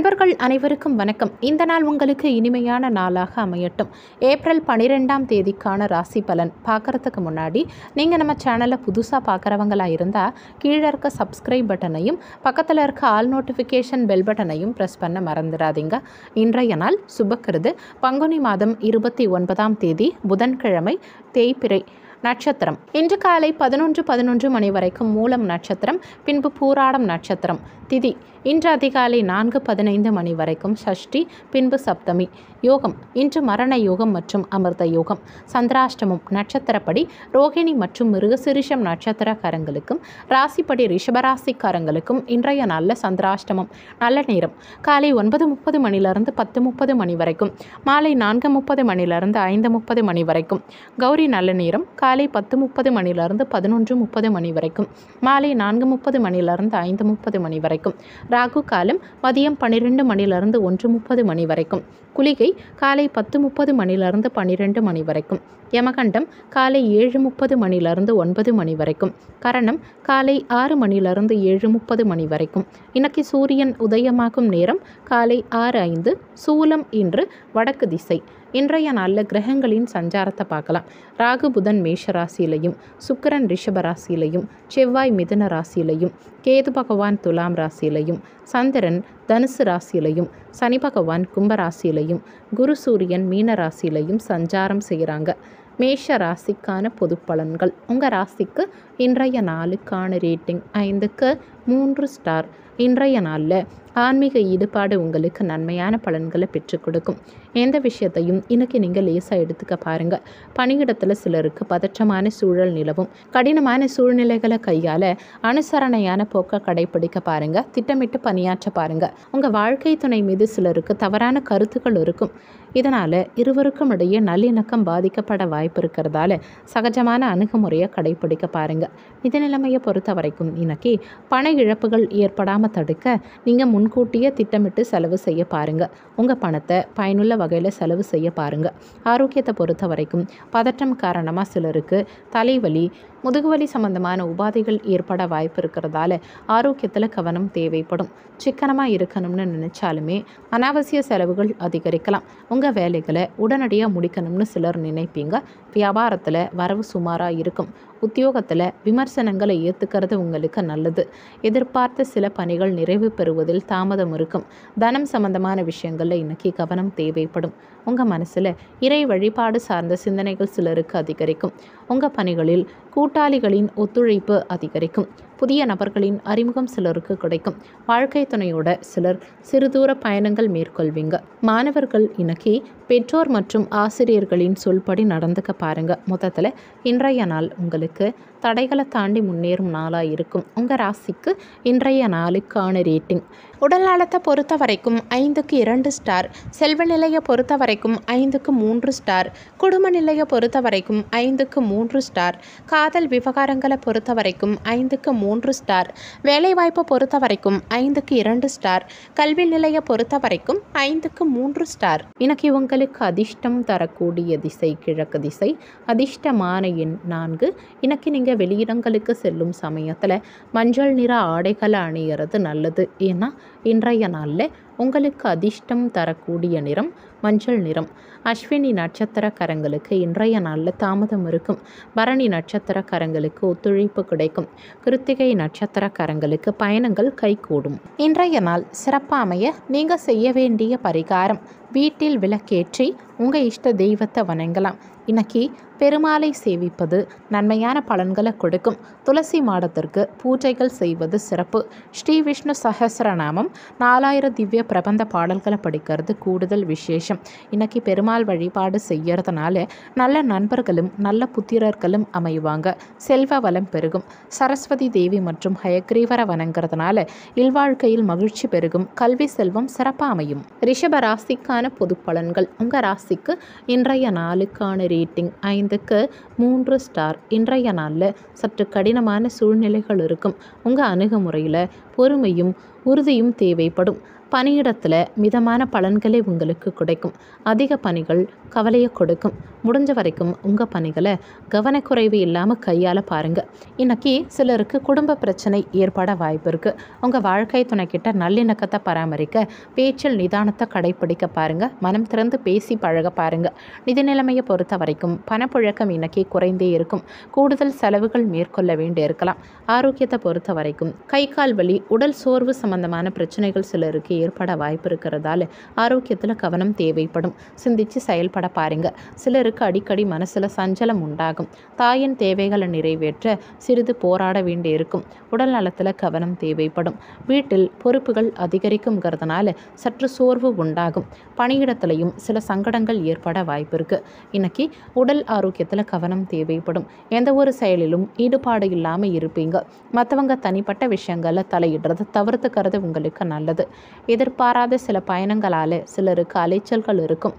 நண்பர்கள் அனைவருக்கும் வணக்கம் இந்த நாள் உங்களுக்கு இனிமையான நாளாக அமையட்டும் ஏப்ரல் பனிரெண்டாம் தேதிக்கான ராசி பலன் பார்க்குறதுக்கு முன்னாடி நீங்கள் நம்ம சேனலை புதுசாக பார்க்குறவங்களாக இருந்தால் கீழே இருக்க சப்ஸ்கிரைப் பட்டனையும் பக்கத்தில் இருக்க ஆல் நோட்டிஃபிகேஷன் பெல் பட்டனையும் ப்ரெஸ் பண்ண மறந்துடாதீங்க இன்றைய நாள் சுபக்கிறது பங்குனி மாதம் இருபத்தி ஒன்பதாம் தேதி புதன்கிழமை தேய்பிரை நட்சத்திரம் இன்று காலை பதினொன்று பதினொன்று மணி வரைக்கும் மூலம் நட்சத்திரம் பின்பு பூராடம் நட்சத்திரம் திதி இன்று அதிகாலை நான்கு பதினைந்து மணி வரைக்கும் சஷ்டி பின்பு சப்தமி யோகம் இன்று மரண யோகம் மற்றும் அமிர்த யோகம் சந்திராஷ்டமம் நட்சத்திரப்படி ரோகிணி மற்றும் மிருகசிரிஷம் நட்சத்திரக்காரங்களுக்கும் ராசிப்படி ரிஷபராசிக்காரங்களுக்கும் இன்றைய நல்ல சந்திராஷ்டமம் நல்ல நேரம் காலை ஒன்பது முப்பது மணிலிருந்து பத்து முப்பது மணி வரைக்கும் மாலை நான்கு முப்பது மணிலிருந்து ஐந்து முப்பது மணி வரைக்கும் கௌரி நல்ல நேரம் காலை பத்து முப்பது மணிலிருந்து பதினொன்று முப்பது மணி வரைக்கும் மாலை நான்கு முப்பது மணிலிருந்து ஐந்து முப்பது மணி வரைக்கும் ராகு காலம் மதியம் பன்னிரெண்டு மணிலிருந்து ஒன்று முப்பது மணி வரைக்கும் குளிகை காலை பத்து முப்பது மணிலிருந்து பன்னிரெண்டு மணி வரைக்கும் யமகண்டம் காலை ஏழு முப்பது மணிலிருந்து ஒன்பது மணி வரைக்கும் கரணம் காலை ஆறு மணிலிருந்து ஏழு முப்பது மணி வரைக்கும் இன்னைக்கு சூரியன் உதயமாகும் நேரம் காலை ஆறு ஐந்து சூலம் இன்று வடக்கு திசை இன்றைய நாளில் கிரகங்களின் சஞ்சாரத்தை பார்க்கலாம் ராகு புதன் மேஷ ராசியிலையும் சுக்கரன் ரிஷப ராசியிலையும் செவ்வாய் மிதன ராசியிலையும் கேது பகவான் துலாம் ராசியிலையும் சந்திரன் தனுசு ராசியிலையும் சனி பகவான் கும்பராசியிலையும் குரு சூரியன் மீன ராசியிலையும் சஞ்சாரம் செய்கிறாங்க மேஷ ராசிக்கான பொது பலன்கள் உங்கள் ராசிக்கு இன்றைய நாளுக்கான ரேட்டிங் ஐந்துக்கு மூன்று ஸ்டார் இன்றைய நாளில் ஆன்மீக ஈடுபாடு உங்களுக்கு நன்மையான பலன்களை பெற்றுக் கொடுக்கும் எந்த விஷயத்தையும் இன்னைக்கு நீங்கள் லேசாக எடுத்துக்க பாருங்கள் பணியிடத்தில் சிலருக்கு பதற்றமான சூழல் நிலவும் கடினமான சூழ்நிலைகளை கையால் அனுசரணையான போக்கை கடைபிடிக்க பாருங்கள் திட்டமிட்டு பணியாற்ற பாருங்கள் உங்கள் வாழ்க்கை துணை மீது சிலருக்கு தவறான கருத்துக்கள் இருக்கும் இதனால் இருவருக்கும் இடையே நல்லிணக்கம் பாதிக்கப்பட வாய்ப்பு இருக்கிறதால சகஜமான அணுகுமுறையை கடைபிடிக்க பாருங்கள் நிதி நிலைமையை பொறுத்த வரைக்கும் இன்னைக்கு பண இழப்புகள் ஏற்படாமல் தடுக்க நீங்கள் முன்கூட்டியே திட்டமிட்டு செலவு செய்ய பாருங்கள் உங்கள் பணத்தை பயனுள்ள வகையில் செலவு செய்ய பாருங்கள் ஆரோக்கியத்தை பொறுத்த வரைக்கும் பதற்றம் காரணமாக சிலருக்கு தலைவலி முதுகுவலி சம்பந்தமான உபாதைகள் ஏற்பட வாய்ப்பு இருக்கிறதால ஆரோக்கியத்தில் கவனம் தேவைப்படும் சிக்கனமாக இருக்கணும்னு நினச்சாலுமே அனாவசிய செலவுகள் அதிகரிக்கலாம் உங்கள் வேலைகளை உடனடியாக முடிக்கணும்னு சிலர் நினைப்பீங்க வியாபாரத்தில் வரவு சுமாராக இருக்கும் உத்தியோகத்தில் விமர்சனங்களை ஏற்றுக்கிறது உங்களுக்கு நல்லது எதிர்பார்த்த சில பணிகள் நிறைவு பெறுவதில் தாமதம் இருக்கும் தனம் சம்பந்தமான விஷயங்களில் இன்னைக்கு கவனம் தேவைப்படும் உங்கள் மனசில் இறை வழிபாடு சார்ந்த சிந்தனைகள் சிலருக்கு அதிகரிக்கும் உங்கள் பணிகளில் கூட்டாளிகளின் ஒத்துழைப்பு அதிகரிக்கும் புதிய நபர்களின் அறிமுகம் சிலருக்கு கிடைக்கும் வாழ்க்கை துணையோட சிலர் சிறுதூர பயணங்கள் மேற்கொள்வீங்க மாணவர்கள் இன்னைக்கு பெற்றோர் மற்றும் ஆசிரியர்களின் சொல்படி நடந்துக்க பாருங்கள் மொத்தத்தில் இன்றைய நாள் உங்களுக்கு தடைகளை தாண்டி முன்னேறும் நாளாக இருக்கும் உங்கள் ராசிக்கு இன்றைய நாளுக்கான ரேட்டிங் உடல் நலத்தை பொறுத்த வரைக்கும் ஐந்துக்கு இரண்டு ஸ்டார் செல்வ நிலையை பொறுத்த வரைக்கும் ஐந்துக்கு மூன்று ஸ்டார் குடும்ப நிலையை பொறுத்த வரைக்கும் ஐந்துக்கு மூன்று ஸ்டார் காதல் விவகாரங்களை பொறுத்த வரைக்கும் ஐந்துக்கு மூன்று ஸ்டார் வேலைவாய்ப்பை பொறுத்த வரைக்கும் ஐந்துக்கு இரண்டு ஸ்டார் கல்வி நிலையை பொறுத்த வரைக்கும் ஐந்துக்கு மூன்று ஸ்டார் இன்னைக்கு உங்கள் உங்களுக்கு அதிர்ஷ்டம் தரக்கூடிய திசை கிழக்கு திசை அதிர்ஷ்டமான எண் நான்கு இன்னைக்கு நீங்கள் வெளியிடங்களுக்கு செல்லும் சமயத்தில் மஞ்சள் நிற ஆடைகளை அணிகிறது நல்லது ஏன்னா இன்றைய நாளில் உங்களுக்கு அதிர்ஷ்டம் தரக்கூடிய நிறம் மஞ்சள் நிறம் அஸ்வினி நட்சத்திர கரங்களுக்கு இன்றைய நாளில் தாமதம் இருக்கும் பரணி நட்சத்திர கரங்களுக்கு ஒத்துழைப்பு கிடைக்கும் கிருத்திகை நட்சத்திர கரங்களுக்கு பயணங்கள் கைகூடும் இன்றைய நாள் சிறப்பாமைய நீங்கள் செய்ய வேண்டிய பரிகாரம் வீட்டில் விளக்கேற்றி உங்கள் இஷ்ட தெய்வத்தை வணங்கலாம் இன்னைக்கு பெருமாளை சேவிப்பது நன்மையான பலன்களை கொடுக்கும் துளசி மாடத்திற்கு பூஜைகள் செய்வது சிறப்பு ஸ்ரீ விஷ்ணு சஹசிரநாமம் நாலாயிரம் திவ்ய பிரபந்த பாடல்களை படிக்கிறது கூடுதல் விசேஷம் இன்னைக்கு பெருமாள் வழிபாடு செய்யறதுனால நல்ல நண்பர்களும் நல்ல புத்திரர்களும் அமைவாங்க செல்வ வளம் பெருகும் சரஸ்வதி தேவி மற்றும் ஹயக்ரீவரை வணங்குறதுனால இல்வாழ்க்கையில் மகிழ்ச்சி பெருகும் கல்வி செல்வம் சிறப்பாக அமையும் ரிஷப ராசிக்கான பொது பலன்கள் உங்கள் ராசிக்கு இன்றைய நாளுக்கான ரேட்டிங் ஐந்து ஐந்துக்கு மூன்று ஸ்டார் இன்றைய நாளில் சற்று கடினமான சூழ்நிலைகள் இருக்கும் உங்கள் அணுகுமுறையில் பொறுமையும் உறுதியும் தேவைப்படும் பணியிடத்தில் மிதமான பலன்களை உங்களுக்கு கிடைக்கும் அதிக பணிகள் கவலையை கொடுக்கும் முடிஞ்ச வரைக்கும் உங்கள் பணிகளை கவனக்குறைவு இல்லாமல் கையால் பாருங்கள் இன்றைக்கி சிலருக்கு குடும்ப பிரச்சனை ஏற்பட வாய்ப்பு இருக்குது உங்கள் வாழ்க்கை துணைக்கிட்ட நல்லிணக்கத்தை பராமரிக்க பேச்சில் நிதானத்தை கடைப்பிடிக்க பாருங்கள் மனம் திறந்து பேசி பழக பாருங்கள் நிதி நிலைமையை பொறுத்த வரைக்கும் பணப்புழக்கம் இன்றைக்கி குறைந்தே இருக்கும் கூடுதல் செலவுகள் மேற்கொள்ள வேண்டி இருக்கலாம் ஆரோக்கியத்தை பொறுத்த வரைக்கும் கை கால் வலி உடல் சோர்வு சம்பந்தமான பிரச்சனைகள் சிலருக்கு ஏற்பட வாய்ப்பு இருக்கிறதால ஆரோக்கியத்தில் கவனம் தேவைப்படும் சிந்திச்சு செயல்பட பாருங்க சிலருக்கு அடிக்கடி மனசில் சஞ்சலம் உண்டாகும் தாயின் தேவைகளை நிறைவேற்ற சிறிது போராட வேண்டியிருக்கும் உடல் நலத்தில் கவனம் தேவைப்படும் வீட்டில் பொறுப்புகள் அதிகரிக்குங்கிறதுனால சற்று சோர்வு உண்டாகும் பணியிடத்திலையும் சில சங்கடங்கள் ஏற்பட வாய்ப்பு இருக்கு இன்னைக்கு உடல் ஆரோக்கியத்தில் கவனம் தேவைப்படும் எந்த ஒரு செயலிலும் ஈடுபாடு இல்லாமல் இருப்பீங்க மற்றவங்க தனிப்பட்ட விஷயங்களை தலையிடுறது தவிர்த்துக்கிறது உங்களுக்கு நல்லது எதிர்பாராத சில பயணங்களால் சிலருக்கு அலைச்சல்கள் இருக்கும்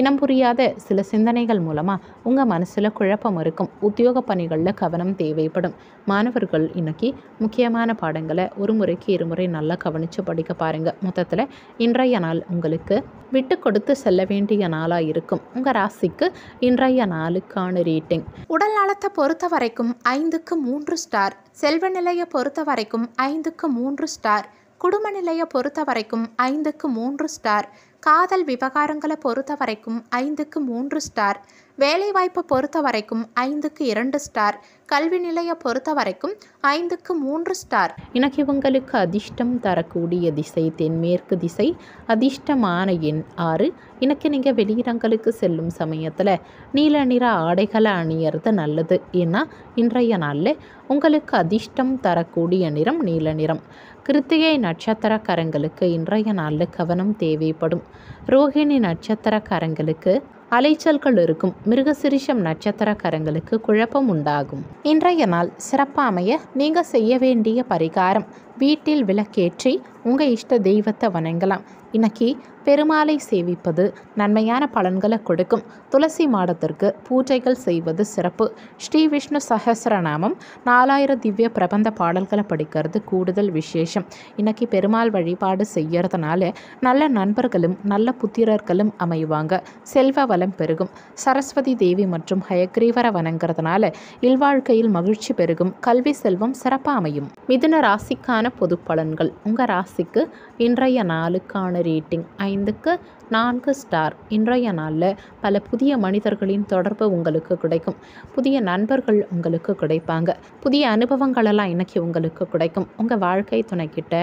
இனம் புரியாத சில சிந்தனைகள் மூலமாக உங்கள் மனசில் குழப்பம் இருக்கும் உத்தியோக பணிகளில் கவனம் தேவைப்படும் மாணவர்கள் இன்றைக்கி முக்கியமான பாடங்களை ஒரு முறைக்கு இருமுறை நல்லா கவனித்து படிக்க பாருங்கள் மொத்தத்தில் இன்றைய நாள் உங்களுக்கு விட்டு கொடுத்து செல்ல வேண்டிய நாளாக இருக்கும் உங்கள் ராசிக்கு இன்றைய நாளுக்கான ரேட்டிங் உடல் நலத்தை பொறுத்த வரைக்கும் ஐந்துக்கு மூன்று ஸ்டார் செல்வ நிலையை பொறுத்த வரைக்கும் ஐந்துக்கு மூன்று ஸ்டார் குடும்ப நிலையை பொறுத்த வரைக்கும் ஐந்துக்கு மூன்று ஸ்டார் காதல் விவகாரங்களை பொறுத்த வரைக்கும் ஐந்துக்கு மூன்று ஸ்டார் வேலைவாய்ப்பை பொறுத்த வரைக்கும் ஐந்துக்கு இரண்டு ஸ்டார் கல்வி நிலையை பொறுத்த வரைக்கும் ஐந்துக்கு மூன்று ஸ்டார் எனக்கு இவங்களுக்கு அதிர்ஷ்டம் தரக்கூடிய திசை தென்மேற்கு திசை அதிர்ஷ்டமான எண் ஆறு எனக்கு நீங்கள் வெளியிடங்களுக்கு செல்லும் சமயத்தில் நீல நிற ஆடைகளை அணியறது நல்லது ஏன்னா இன்றைய நாளில் உங்களுக்கு அதிர்ஷ்டம் தரக்கூடிய நிறம் நீல நிறம் கிருத்திகை நட்சத்திரக்காரங்களுக்கு இன்றைய நாளில் கவனம் தேவைப்படும் ரோஹிணி நட்சத்திரக்காரங்களுக்கு அலைச்சல்கள் இருக்கும் மிருகசிரிஷம் நட்சத்திரக்காரங்களுக்கு குழப்பம் உண்டாகும் இன்றைய நாள் சிறப்பாமைய நீங்கள் செய்ய வேண்டிய பரிகாரம் வீட்டில் விளக்கேற்றி உங்கள் இஷ்ட தெய்வத்தை வணங்கலாம் இன்னைக்கு பெருமாளை சேவிப்பது நன்மையான பலன்களை கொடுக்கும் துளசி மாடத்திற்கு பூஜைகள் செய்வது சிறப்பு ஸ்ரீ விஷ்ணு சஹசிரநாமம் நாலாயிரம் திவ்ய பிரபந்த பாடல்களை படிக்கிறது கூடுதல் விசேஷம் இன்னைக்கு பெருமாள் வழிபாடு செய்யறதுனால நல்ல நண்பர்களும் நல்ல புத்திரர்களும் அமைவாங்க செல்வ வளம் பெருகும் சரஸ்வதி தேவி மற்றும் ஹயக்ரீவரை வணங்குறதுனால இல்வாழ்க்கையில் மகிழ்ச்சி பெருகும் கல்வி செல்வம் சிறப்பாக அமையும் மிதுன ராசிக்கான பொது பலன்கள் உங்கள் ராசிக்கு இன்றைய நாளுக்கான ரேட்டிங் ஐந்துக்கு நான்கு ஸ்டார் இன்றைய நாளில் பல புதிய மனிதர்களின் தொடர்பு உங்களுக்கு கிடைக்கும் புதிய நண்பர்கள் உங்களுக்கு கிடைப்பாங்க புதிய அனுபவங்களெல்லாம் இன்றைக்கி உங்களுக்கு கிடைக்கும் உங்கள் வாழ்க்கை துணைக்கிட்ட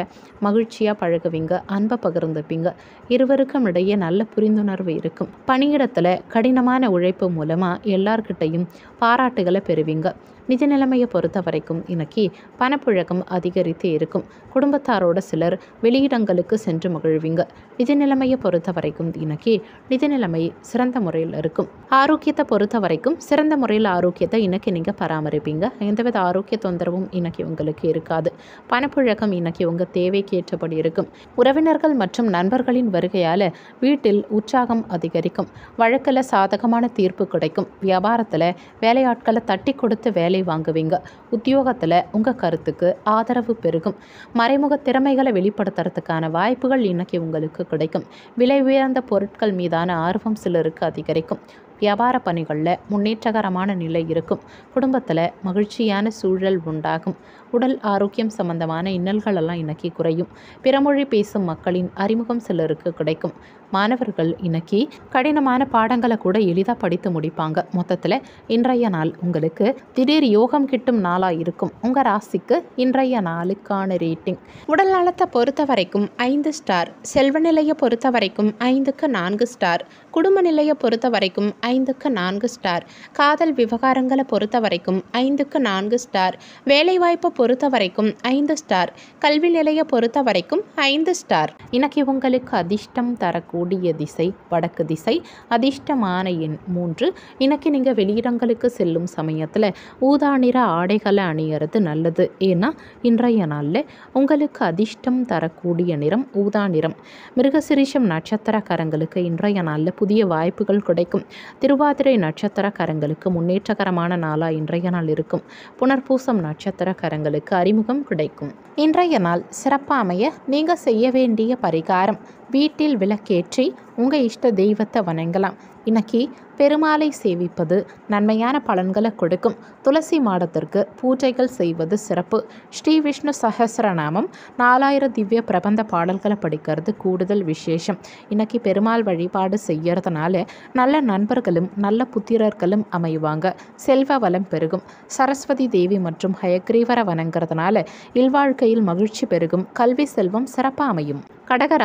மகிழ்ச்சியாக பழகுவீங்க அன்பை பகிர்ந்துப்பீங்க இருவருக்கும் இடையே நல்ல புரிந்துணர்வு இருக்கும் பணியிடத்தில் கடினமான உழைப்பு மூலமாக எல்லார்கிட்டையும் பாராட்டுகளை பெறுவீங்க நிஜ நிலைமையை பொறுத்த வரைக்கும் இன்னைக்கு பணப்புழக்கம் அதிகரித்து இருக்கும் குடும்பத்தாரோட சிலர் வெளியிடங்களுக்கு சென்று மகிழ்வீங்க நிஜ நிலைமையை பொறுத்த வரைக்கும் இன்னைக்கு நிஜ நிலைமை சிறந்த முறையில் இருக்கும் ஆரோக்கியத்தை பொறுத்த வரைக்கும் சிறந்த முறையில் ஆரோக்கியத்தை இன்னைக்கு நீங்கள் பராமரிப்பீங்க எந்தவித ஆரோக்கிய தொந்தரவும் இன்னைக்கு உங்களுக்கு இருக்காது பணப்புழக்கம் இன்னைக்கு உங்கள் தேவைக்கு ஏற்றபடி இருக்கும் உறவினர்கள் மற்றும் நண்பர்களின் வருகையால் வீட்டில் உற்சாகம் அதிகரிக்கும் வழக்கில் சாதகமான தீர்ப்பு கிடைக்கும் வியாபாரத்தில் வேலையாட்களை தட்டி கொடுத்து வேலை வேலை வாங்குவீங்க உத்தியோகத்தில் உங்கள் கருத்துக்கு ஆதரவு பெருகும் மறைமுக திறமைகளை வெளிப்படுத்துறதுக்கான வாய்ப்புகள் இன்னைக்கு உங்களுக்கு கிடைக்கும் விலை உயர்ந்த பொருட்கள் மீதான ஆர்வம் சிலருக்கு அதிகரிக்கும் வியாபார பணிகளில் முன்னேற்றகரமான நிலை இருக்கும் குடும்பத்தில் மகிழ்ச்சியான சூழல் உண்டாகும் உடல் ஆரோக்கியம் சம்பந்தமான இன்னல்களெல்லாம் இணக்கி குறையும் பிறமொழி பேசும் மக்களின் அறிமுகம் சிலருக்கு கிடைக்கும் மாணவர்கள் இன்னைக்கு கடினமான பாடங்களை கூட எளிதாக படித்து முடிப்பாங்க மொத்தத்தில் இன்றைய நாள் உங்களுக்கு திடீர் யோகம் கிட்டும் நாளாக இருக்கும் உங்கள் ராசிக்கு இன்றைய நாளுக்கான ரேட்டிங் உடல் நலத்தை பொறுத்த வரைக்கும் ஐந்து ஸ்டார் செல்வநிலையை பொறுத்த வரைக்கும் ஐந்துக்கு நான்கு ஸ்டார் குடும்ப நிலையை பொறுத்த வரைக்கும் ஐந்துக்கு நான்கு ஸ்டார் காதல் விவகாரங்களை பொறுத்த வரைக்கும் ஐந்துக்கு நான்கு ஸ்டார் வேலைவாய்ப்பை பொறுத்த வரைக்கும் ஐந்து ஸ்டார் கல்வி நிலையை பொறுத்த வரைக்கும் ஐந்து ஸ்டார் இன்னைக்கு உங்களுக்கு அதிர்ஷ்டம் தரக்கூடிய திசை வடக்கு திசை அதிர்ஷ்டமான எண் மூன்று இன்னைக்கு நீங்கள் வெளியிடங்களுக்கு செல்லும் சமயத்தில் ஊதா நிற ஆடைகளை அணியறது நல்லது ஏன்னா இன்றைய நாளில் உங்களுக்கு அதிர்ஷ்டம் தரக்கூடிய நிறம் ஊதா நிறம் மிருகசிரிஷம் நட்சத்திரக்காரங்களுக்கு இன்றைய நாளில் புதிய வாய்ப்புகள் கிடைக்கும் திருவாதிரை நட்சத்திரக்காரங்களுக்கு முன்னேற்றகரமான நாளாக இன்றைய நாள் இருக்கும் புனர்பூசம் நட்சத்திரக்காரங்களுக்கு அறிமுகம் கிடைக்கும் இன்றைய நாள் சிறப்பாமைய நீங்கள் செய்ய வேண்டிய பரிகாரம் வீட்டில் விளக்கேற்றி உங்கள் இஷ்ட தெய்வத்தை வணங்கலாம் இன்னைக்கு பெருமாளை சேவிப்பது நன்மையான பலன்களை கொடுக்கும் துளசி மாடத்திற்கு பூஜைகள் செய்வது சிறப்பு ஸ்ரீ விஷ்ணு சஹசிரநாமம் நாலாயிரம் திவ்ய பிரபந்த பாடல்களை படிக்கிறது கூடுதல் விசேஷம் இன்னைக்கு பெருமாள் வழிபாடு செய்யறதுனால நல்ல நண்பர்களும் நல்ல புத்திரர்களும் அமைவாங்க செல்வ வளம் பெருகும் சரஸ்வதி தேவி மற்றும் ஹயக்ரீவரை வணங்குறதுனால இல்வாழ்க்கையில் மகிழ்ச்சி பெருகும் கல்வி செல்வம் சிறப்பாக அமையும் கடக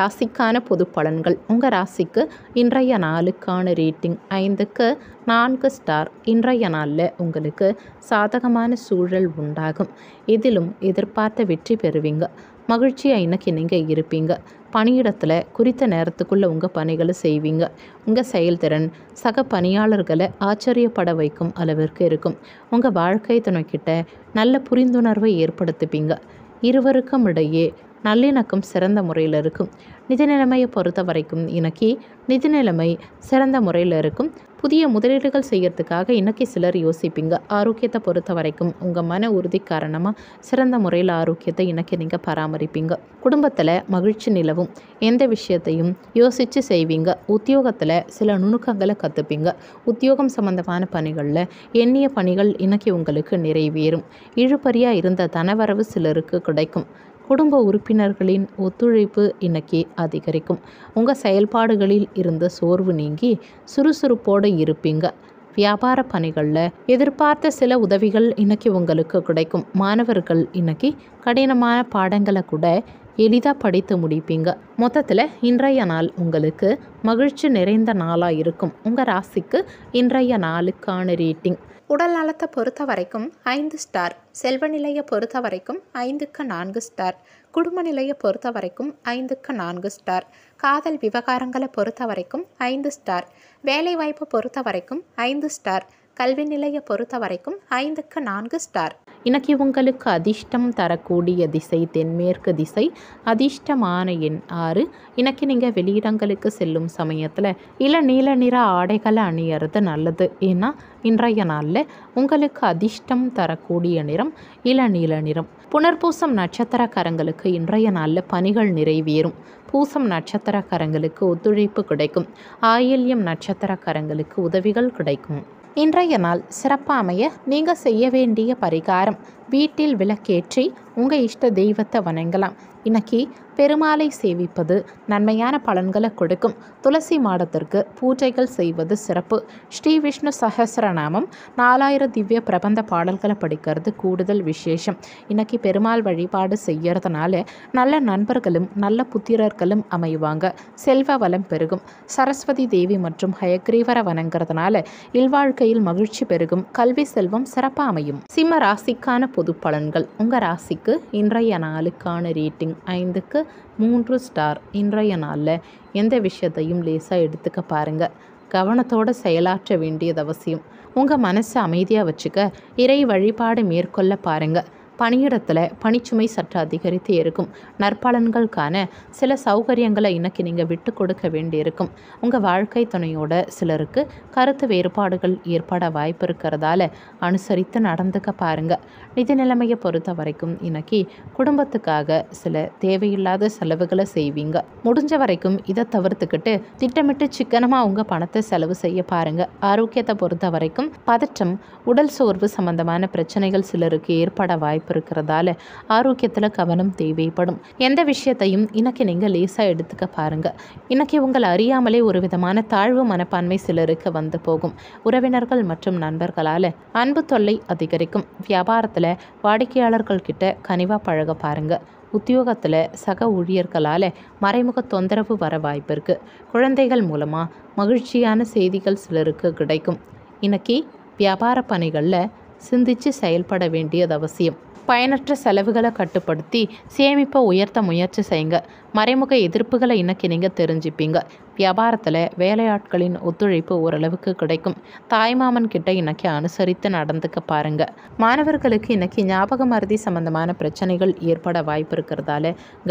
முக்கியமான பொது பலன்கள் உங்கள் ராசிக்கு இன்றைய நாளுக்கான ரேட்டிங் ஐந்துக்கு நான்கு ஸ்டார் இன்றைய நாளில் உங்களுக்கு சாதகமான சூழல் உண்டாகும் இதிலும் எதிர்பார்த்த வெற்றி பெறுவீங்க மகிழ்ச்சியாக இன்னைக்கு நீங்கள் இருப்பீங்க பணியிடத்தில் குறித்த நேரத்துக்குள்ளே உங்கள் பணிகளை செய்வீங்க உங்கள் செயல்திறன் சக பணியாளர்களை ஆச்சரியப்பட வைக்கும் அளவிற்கு இருக்கும் உங்கள் வாழ்க்கை துணைக்கிட்ட நல்ல புரிந்துணர்வை ஏற்படுத்துப்பீங்க இருவருக்கும் இடையே நல்லிணக்கம் சிறந்த முறையில் இருக்கும் நிதி நிலைமையை பொறுத்த வரைக்கும் இன்னைக்கு நிதி நிலைமை சிறந்த முறையில் இருக்கும் புதிய முதலீடுகள் செய்கிறதுக்காக இன்னைக்கு சிலர் யோசிப்பீங்க ஆரோக்கியத்தை பொறுத்த வரைக்கும் உங்கள் மன உறுதி காரணமாக சிறந்த முறையில் ஆரோக்கியத்தை இன்னைக்கு நீங்கள் பராமரிப்பீங்க குடும்பத்தில் மகிழ்ச்சி நிலவும் எந்த விஷயத்தையும் யோசித்து செய்வீங்க உத்தியோகத்தில் சில நுணுக்கங்களை கற்றுப்பீங்க உத்தியோகம் சம்மந்தமான பணிகளில் எண்ணிய பணிகள் இன்னைக்கு உங்களுக்கு நிறைவேறும் இழுபறியாக இருந்த தனவரவு சிலருக்கு கிடைக்கும் குடும்ப உறுப்பினர்களின் ஒத்துழைப்பு இன்னைக்கு அதிகரிக்கும் உங்கள் செயல்பாடுகளில் இருந்த சோர்வு நீங்கி சுறுசுறுப்போடு இருப்பீங்க வியாபார பணிகளில் எதிர்பார்த்த சில உதவிகள் இன்னைக்கு உங்களுக்கு கிடைக்கும் மாணவர்கள் இன்னைக்கு கடினமான பாடங்களை கூட எளிதாக படித்து முடிப்பீங்க மொத்தத்தில் இன்றைய நாள் உங்களுக்கு மகிழ்ச்சி நிறைந்த நாளாக இருக்கும் உங்கள் ராசிக்கு இன்றைய நாளுக்கான ரேட்டிங் உடல் நலத்தை பொறுத்த வரைக்கும் ஐந்து ஸ்டார் செல்வ நிலையை பொறுத்த வரைக்கும் ஐந்துக்கு நான்கு ஸ்டார் குடும்ப நிலையை பொறுத்த வரைக்கும் ஐந்துக்கு நான்கு ஸ்டார் காதல் விவகாரங்களை பொறுத்த வரைக்கும் ஐந்து ஸ்டார் வேலைவாய்ப்பை பொறுத்த வரைக்கும் ஐந்து ஸ்டார் கல்வி நிலையை பொறுத்த வரைக்கும் ஐந்துக்கு நான்கு ஸ்டார் இன்றைக்கி உங்களுக்கு அதிர்ஷ்டம் தரக்கூடிய திசை தென்மேற்கு திசை அதிர்ஷ்டமான எண் ஆறு இன்றைக்கி நீங்கள் வெளியிடங்களுக்கு செல்லும் சமயத்தில் இல்லை நீல நிற ஆடைகளை அணியறது நல்லது ஏன்னா இன்றைய நாளில் உங்களுக்கு அதிர்ஷ்டம் தரக்கூடிய நிறம் இளநீல நிறம் புனர்பூசம் நட்சத்திரக்காரங்களுக்கு இன்றைய நாளில் பணிகள் நிறைவேறும் பூசம் நட்சத்திரக்காரங்களுக்கு ஒத்துழைப்பு கிடைக்கும் ஆயில்யம் நட்சத்திரக்காரங்களுக்கு உதவிகள் கிடைக்கும் இன்றைய நாள் சிறப்பாமைய நீங்கள் செய்ய வேண்டிய பரிகாரம் வீட்டில் விளக்கேற்றி உங்கள் இஷ்ட தெய்வத்தை வணங்கலாம் இன்னைக்கு பெருமாளை சேவிப்பது நன்மையான பலன்களை கொடுக்கும் துளசி மாடத்திற்கு பூஜைகள் செய்வது சிறப்பு ஸ்ரீ விஷ்ணு சஹசிரநாமம் நாலாயிரம் திவ்ய பிரபந்த பாடல்களை படிக்கிறது கூடுதல் விசேஷம் இன்னைக்கு பெருமாள் வழிபாடு செய்யறதுனால நல்ல நண்பர்களும் நல்ல புத்திரர்களும் அமைவாங்க செல்வ வளம் பெருகும் சரஸ்வதி தேவி மற்றும் ஹயக்ரீவரை வணங்குறதுனால இல்வாழ்க்கையில் மகிழ்ச்சி பெருகும் கல்வி செல்வம் சிறப்பாக அமையும் சிம்ம ராசிக்கான பொது பலன்கள் உங்கள் ராசிக்கு இன்றைய நாளுக்கான ரேட்டிங் ஐந்துக்கு மூன்று ஸ்டார் இன்றைய நாளில் எந்த விஷயத்தையும் லேசாக எடுத்துக்க பாருங்கள் கவனத்தோடு செயலாற்ற வேண்டியது அவசியம் உங்கள் மனசை அமைதியாக வச்சுக்க இறை வழிபாடு மேற்கொள்ள பாருங்கள் பணியிடத்தில் பணிச்சுமை சற்று அதிகரித்து இருக்கும் நற்பலன்களுக்கான சில சௌகரியங்களை இன்னைக்கு நீங்கள் விட்டு கொடுக்க வேண்டியிருக்கும் உங்கள் வாழ்க்கை துணையோட சிலருக்கு கருத்து வேறுபாடுகள் ஏற்பட வாய்ப்பு இருக்கிறதால அனுசரித்து நடந்துக்க பாருங்கள் நிதி நிலைமையை பொறுத்த வரைக்கும் இன்னைக்கு குடும்பத்துக்காக சில தேவையில்லாத செலவுகளை செய்வீங்க முடிஞ்ச வரைக்கும் இதை தவிர்த்துக்கிட்டு திட்டமிட்டு சிக்கனமாக உங்கள் பணத்தை செலவு செய்ய பாருங்கள் ஆரோக்கியத்தை பொறுத்த வரைக்கும் பதற்றம் உடல் சோர்வு சம்பந்தமான பிரச்சனைகள் சிலருக்கு ஏற்பட வாய்ப்பு வாய்ப்பு இருக்கிறதால ஆரோக்கியத்தில் கவனம் தேவைப்படும் எந்த விஷயத்தையும் இன்னைக்கு நீங்கள் லேசாக எடுத்துக்க பாருங்கள் இன்னைக்கு உங்கள் அறியாமலே ஒரு விதமான தாழ்வு மனப்பான்மை சிலருக்கு வந்து போகும் உறவினர்கள் மற்றும் நண்பர்களால் அன்பு தொல்லை அதிகரிக்கும் வியாபாரத்தில் வாடிக்கையாளர்கள் கிட்ட கனிவாக பழக பாருங்கள் உத்தியோகத்தில் சக ஊழியர்களால் மறைமுக தொந்தரவு வர வாய்ப்பு இருக்குது குழந்தைகள் மூலமாக மகிழ்ச்சியான செய்திகள் சிலருக்கு கிடைக்கும் இன்னைக்கு வியாபார பணிகளில் சிந்தித்து செயல்பட வேண்டியது அவசியம் பயனற்ற செலவுகளை கட்டுப்படுத்தி சேமிப்பை உயர்த்த முயற்சி செய்யுங்க மறைமுக எதிர்ப்புகளை இன்னைக்கு நீங்கள் தெரிஞ்சுப்பீங்க வியாபாரத்தில் வேலையாட்களின் ஒத்துழைப்பு ஓரளவுக்கு கிடைக்கும் தாய்மாமன் கிட்ட இன்னைக்கு அனுசரித்து நடந்துக்க பாருங்க மாணவர்களுக்கு இன்னைக்கு ஞாபக மருதி சம்பந்தமான பிரச்சனைகள் ஏற்பட வாய்ப்பு இருக்கிறதால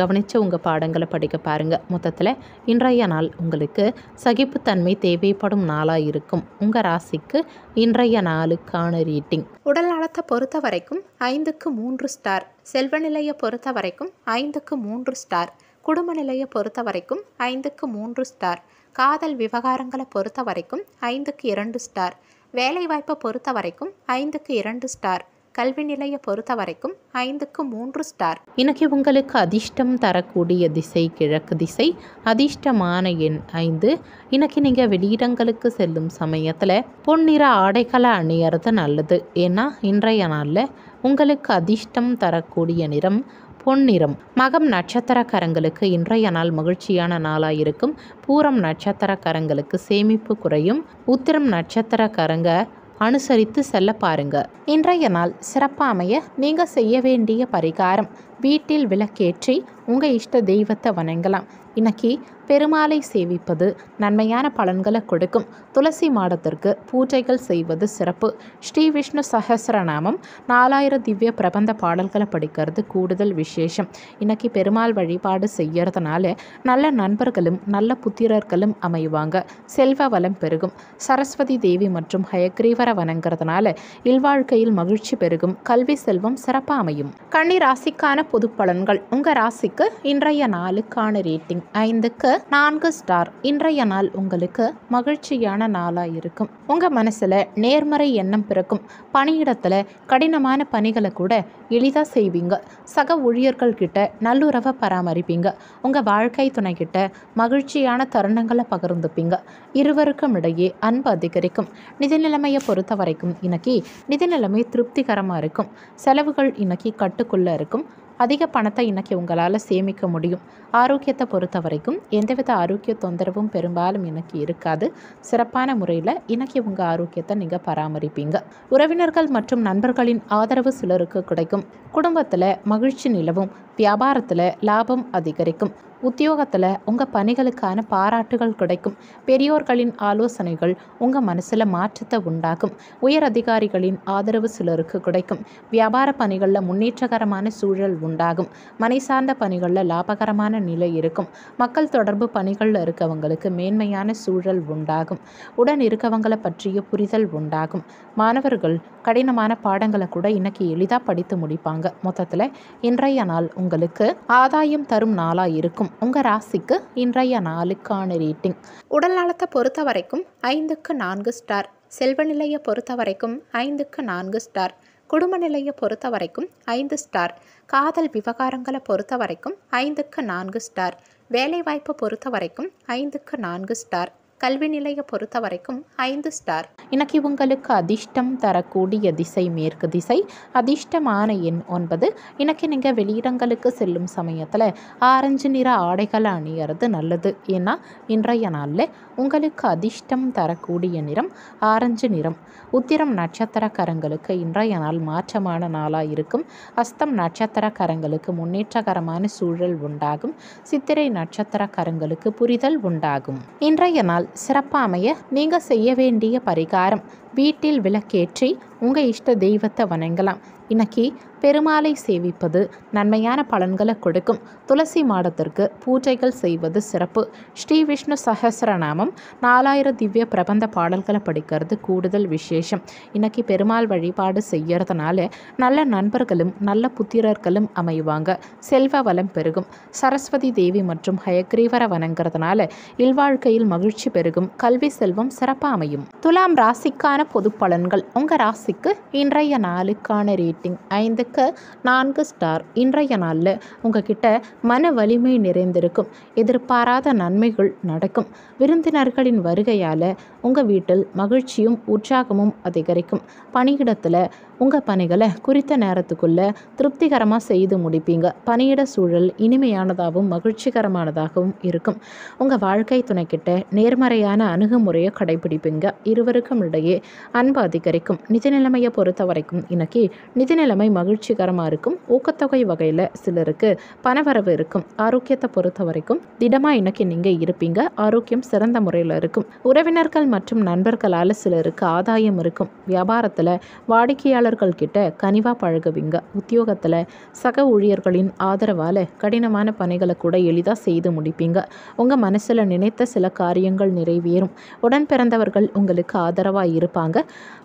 கவனித்து உங்கள் பாடங்களை படிக்க பாருங்க மொத்தத்தில் இன்றைய நாள் உங்களுக்கு சகிப்புத்தன்மை தேவைப்படும் நாளாக இருக்கும் உங்கள் ராசிக்கு இன்றைய நாளுக்கான ரீட்டிங் உடல் நலத்தை பொறுத்த வரைக்கும் ஐந்துக்கு மூன்று ஸ்டார் செல்வநிலையை பொறுத்த வரைக்கும் ஐந்துக்கு மூன்று ஸ்டார் குடும்ப நிலையை பொறுத்த வரைக்கும் ஐந்துக்கு மூன்று ஸ்டார் காதல் விவகாரங்களை பொறுத்த வரைக்கும் ஐந்துக்கு இரண்டு ஸ்டார் வேலைவாய்ப்பை பொறுத்த வரைக்கும் ஐந்துக்கு இரண்டு ஸ்டார் கல்வி நிலையை பொறுத்த வரைக்கும் ஐந்துக்கு மூன்று ஸ்டார் இன்னைக்கு உங்களுக்கு அதிர்ஷ்டம் தரக்கூடிய திசை கிழக்கு திசை அதிர்ஷ்டமான எண் ஐந்து இன்னைக்கு நீங்கள் வெளியிடங்களுக்கு செல்லும் சமயத்தில் பொன்னிற ஆடைகளை அணியறது நல்லது ஏன்னா இன்றைய நாளில் உங்களுக்கு அதிர்ஷ்டம் தரக்கூடிய நிறம் பொன்னிறம் மகம் நட்சத்திரக்காரங்களுக்கு இன்றைய நாள் மகிழ்ச்சியான நாளாக இருக்கும் பூரம் நட்சத்திரக்காரங்களுக்கு சேமிப்பு குறையும் உத்திரம் நட்சத்திரக்காரங்க அனுசரித்து செல்ல பாருங்க இன்றைய நாள் சிறப்பாமைய நீங்கள் செய்ய வேண்டிய பரிகாரம் வீட்டில் விளக்கேற்றி உங்கள் இஷ்ட தெய்வத்தை வணங்கலாம் இன்னைக்கு பெருமாளை சேவிப்பது நன்மையான பலன்களை கொடுக்கும் துளசி மாடத்திற்கு பூஜைகள் செய்வது சிறப்பு ஸ்ரீ விஷ்ணு சஹசிரநாமம் நாலாயிரம் திவ்ய பிரபந்த பாடல்களை படிக்கிறது கூடுதல் விசேஷம் இன்னைக்கு பெருமாள் வழிபாடு செய்யறதுனால நல்ல நண்பர்களும் நல்ல புத்திரர்களும் அமைவாங்க செல்வ வளம் பெருகும் சரஸ்வதி தேவி மற்றும் ஹயக்ரீவரை வணங்குறதுனால இல்வாழ்க்கையில் மகிழ்ச்சி பெருகும் கல்வி செல்வம் சிறப்பாக அமையும் கன்னி ராசிக்கான பொது பலன்கள் உங்கள் ராசிக்கு இன்றைய நாளுக்கான ரேட்டிங் ஐந்துக்கு நான்கு ஸ்டார் இன்றைய நாள் உங்களுக்கு மகிழ்ச்சியான நாளாக இருக்கும் உங்கள் மனசில் நேர்மறை எண்ணம் பிறக்கும் பணியிடத்தில் கடினமான பணிகளை கூட எளிதாக செய்வீங்க சக ஊழியர்கள் கிட்ட நல்லுறவை பராமரிப்பீங்க உங்கள் வாழ்க்கை துணைக்கிட்ட மகிழ்ச்சியான தருணங்களை பகிர்ந்துப்பீங்க இருவருக்கும் இடையே அன்பு அதிகரிக்கும் நிதி நிலைமையை பொறுத்த வரைக்கும் இன்னைக்கு நிதி நிலைமை திருப்திகரமாக இருக்கும் செலவுகள் இன்னைக்கு கட்டுக்குள்ளே இருக்கும் அதிக பணத்தை இன்றைக்கி உங்களால் சேமிக்க முடியும் ஆரோக்கியத்தை பொறுத்த வரைக்கும் எந்தவித ஆரோக்கிய தொந்தரவும் பெரும்பாலும் இன்றைக்கி இருக்காது சிறப்பான முறையில் இன்றைக்கி உங்கள் ஆரோக்கியத்தை நீங்கள் பராமரிப்பீங்க உறவினர்கள் மற்றும் நண்பர்களின் ஆதரவு சிலருக்கு கிடைக்கும் குடும்பத்தில் மகிழ்ச்சி நிலவும் வியாபாரத்தில் லாபம் அதிகரிக்கும் உத்தியோகத்தில் உங்கள் பணிகளுக்கான பாராட்டுகள் கிடைக்கும் பெரியோர்களின் ஆலோசனைகள் உங்கள் மனசில் மாற்றத்தை உண்டாக்கும் உயர் அதிகாரிகளின் ஆதரவு சிலருக்கு கிடைக்கும் வியாபார பணிகளில் முன்னேற்றகரமான சூழல் உண்டாகும் மனை சார்ந்த பணிகளில் லாபகரமான நிலை இருக்கும் மக்கள் தொடர்பு பணிகளில் இருக்கவங்களுக்கு மேன்மையான சூழல் உண்டாகும் உடன் இருக்கவங்களை பற்றிய புரிதல் உண்டாகும் மாணவர்கள் கடினமான பாடங்களை கூட இன்னைக்கு எளிதாக படித்து முடிப்பாங்க மொத்தத்தில் இன்றைய நாள் உங்களுக்கு ஆதாயம் தரும் நாளாக இருக்கும் உங்கள் ராசிக்கு இன்றைய நாளுக்கான ரேட்டிங் உடல் நலத்தை பொறுத்த வரைக்கும் ஐந்துக்கு நான்கு ஸ்டார் செல்வ நிலையை பொறுத்த வரைக்கும் ஐந்துக்கு நான்கு ஸ்டார் குடும்ப நிலையை பொறுத்த வரைக்கும் ஐந்து ஸ்டார் காதல் விவகாரங்களை பொறுத்த வரைக்கும் ஐந்துக்கு நான்கு ஸ்டார் வேலைவாய்ப்பை பொறுத்த வரைக்கும் ஐந்துக்கு நான்கு ஸ்டார் கல்வி நிலையை பொறுத்த வரைக்கும் ஐந்து ஸ்டார் இன்னைக்கு உங்களுக்கு அதிர்ஷ்டம் தரக்கூடிய திசை மேற்கு திசை அதிர்ஷ்டமான எண் ஒன்பது இன்னைக்கு நீங்கள் வெளியிடங்களுக்கு செல்லும் சமயத்தில் ஆரஞ்சு நிற ஆடைகளை அணியறது நல்லது ஏன்னா இன்றைய நாளில் உங்களுக்கு அதிர்ஷ்டம் தரக்கூடிய நிறம் ஆரஞ்சு நிறம் உத்திரம் நட்சத்திரக்காரங்களுக்கு இன்றைய நாள் மாற்றமான நாளாக இருக்கும் அஸ்தம் நட்சத்திரக்காரங்களுக்கு முன்னேற்றகரமான சூழல் உண்டாகும் சித்திரை நட்சத்திரக்காரங்களுக்கு புரிதல் உண்டாகும் இன்றைய நாள் சிறப்பாமைய நீங்கள் செய்ய வேண்டிய பரிகாரம் வீட்டில் விளக்கேற்றி உங்கள் இஷ்ட தெய்வத்தை வணங்கலாம் இன்னைக்கு பெருமாளை சேவிப்பது நன்மையான பலன்களை கொடுக்கும் துளசி மாடத்திற்கு பூஜைகள் செய்வது சிறப்பு ஸ்ரீ விஷ்ணு சஹசிரநாமம் நாலாயிரம் திவ்ய பிரபந்த பாடல்களை படிக்கிறது கூடுதல் விசேஷம் இன்னைக்கு பெருமாள் வழிபாடு செய்யறதுனால நல்ல நண்பர்களும் நல்ல புத்திரர்களும் அமைவாங்க செல்வ வளம் பெருகும் சரஸ்வதி தேவி மற்றும் ஹயக்ரீவரை வணங்குறதுனால இல்வாழ்க்கையில் மகிழ்ச்சி பெருகும் கல்வி செல்வம் சிறப்பாக அமையும் துலாம் ராசிக்கான பொது பலன்கள் உங்கள் ராசிக்கு இன்றைய நாளுக்கான ரீட் ரேட்டிங் ஐந்துக்கு நான்கு ஸ்டார் இன்றைய நாளில் உங்ககிட்ட மன வலிமை நிறைந்திருக்கும் எதிர்பாராத நன்மைகள் நடக்கும் விருந்தினர்களின் வருகையால் உங்கள் வீட்டில் மகிழ்ச்சியும் உற்சாகமும் அதிகரிக்கும் பணியிடத்தில் உங்கள் பணிகளை குறித்த நேரத்துக்குள்ளே திருப்திகரமாக செய்து முடிப்பீங்க பணியிட சூழல் இனிமையானதாகவும் மகிழ்ச்சிகரமானதாகவும் இருக்கும் உங்கள் வாழ்க்கை துணைக்கிட்ட நேர்மறையான அணுகுமுறையை கடைபிடிப்பீங்க இருவருக்கும் இடையே அன்பு அதிகரிக்கும் நிதி நிலைமையை பொறுத்த வரைக்கும் இன்னைக்கு நிதி நிலைமை மகிழ்ச்சிகரமாக இருக்கும் ஊக்கத்தொகை வகையில் சிலருக்கு பணவரவு இருக்கும் ஆரோக்கியத்தை பொறுத்த வரைக்கும் திடமாக இன்றைக்கி நீங்கள் இருப்பீங்க ஆரோக்கியம் சிறந்த முறையில் இருக்கும் உறவினர்கள் மற்றும் நண்பர்களால் சிலருக்கு ஆதாயம் இருக்கும் வியாபாரத்தில் வாடிக்கையாளர்கள் கிட்ட கனிவாக பழகுவீங்க உத்தியோகத்தில் சக ஊழியர்களின் ஆதரவால் கடினமான பணிகளை கூட எளிதாக செய்து முடிப்பீங்க உங்கள் மனசில் நினைத்த சில காரியங்கள் நிறைவேறும் உடன் பிறந்தவர்கள் உங்களுக்கு ஆதரவாக இருப்பாங்க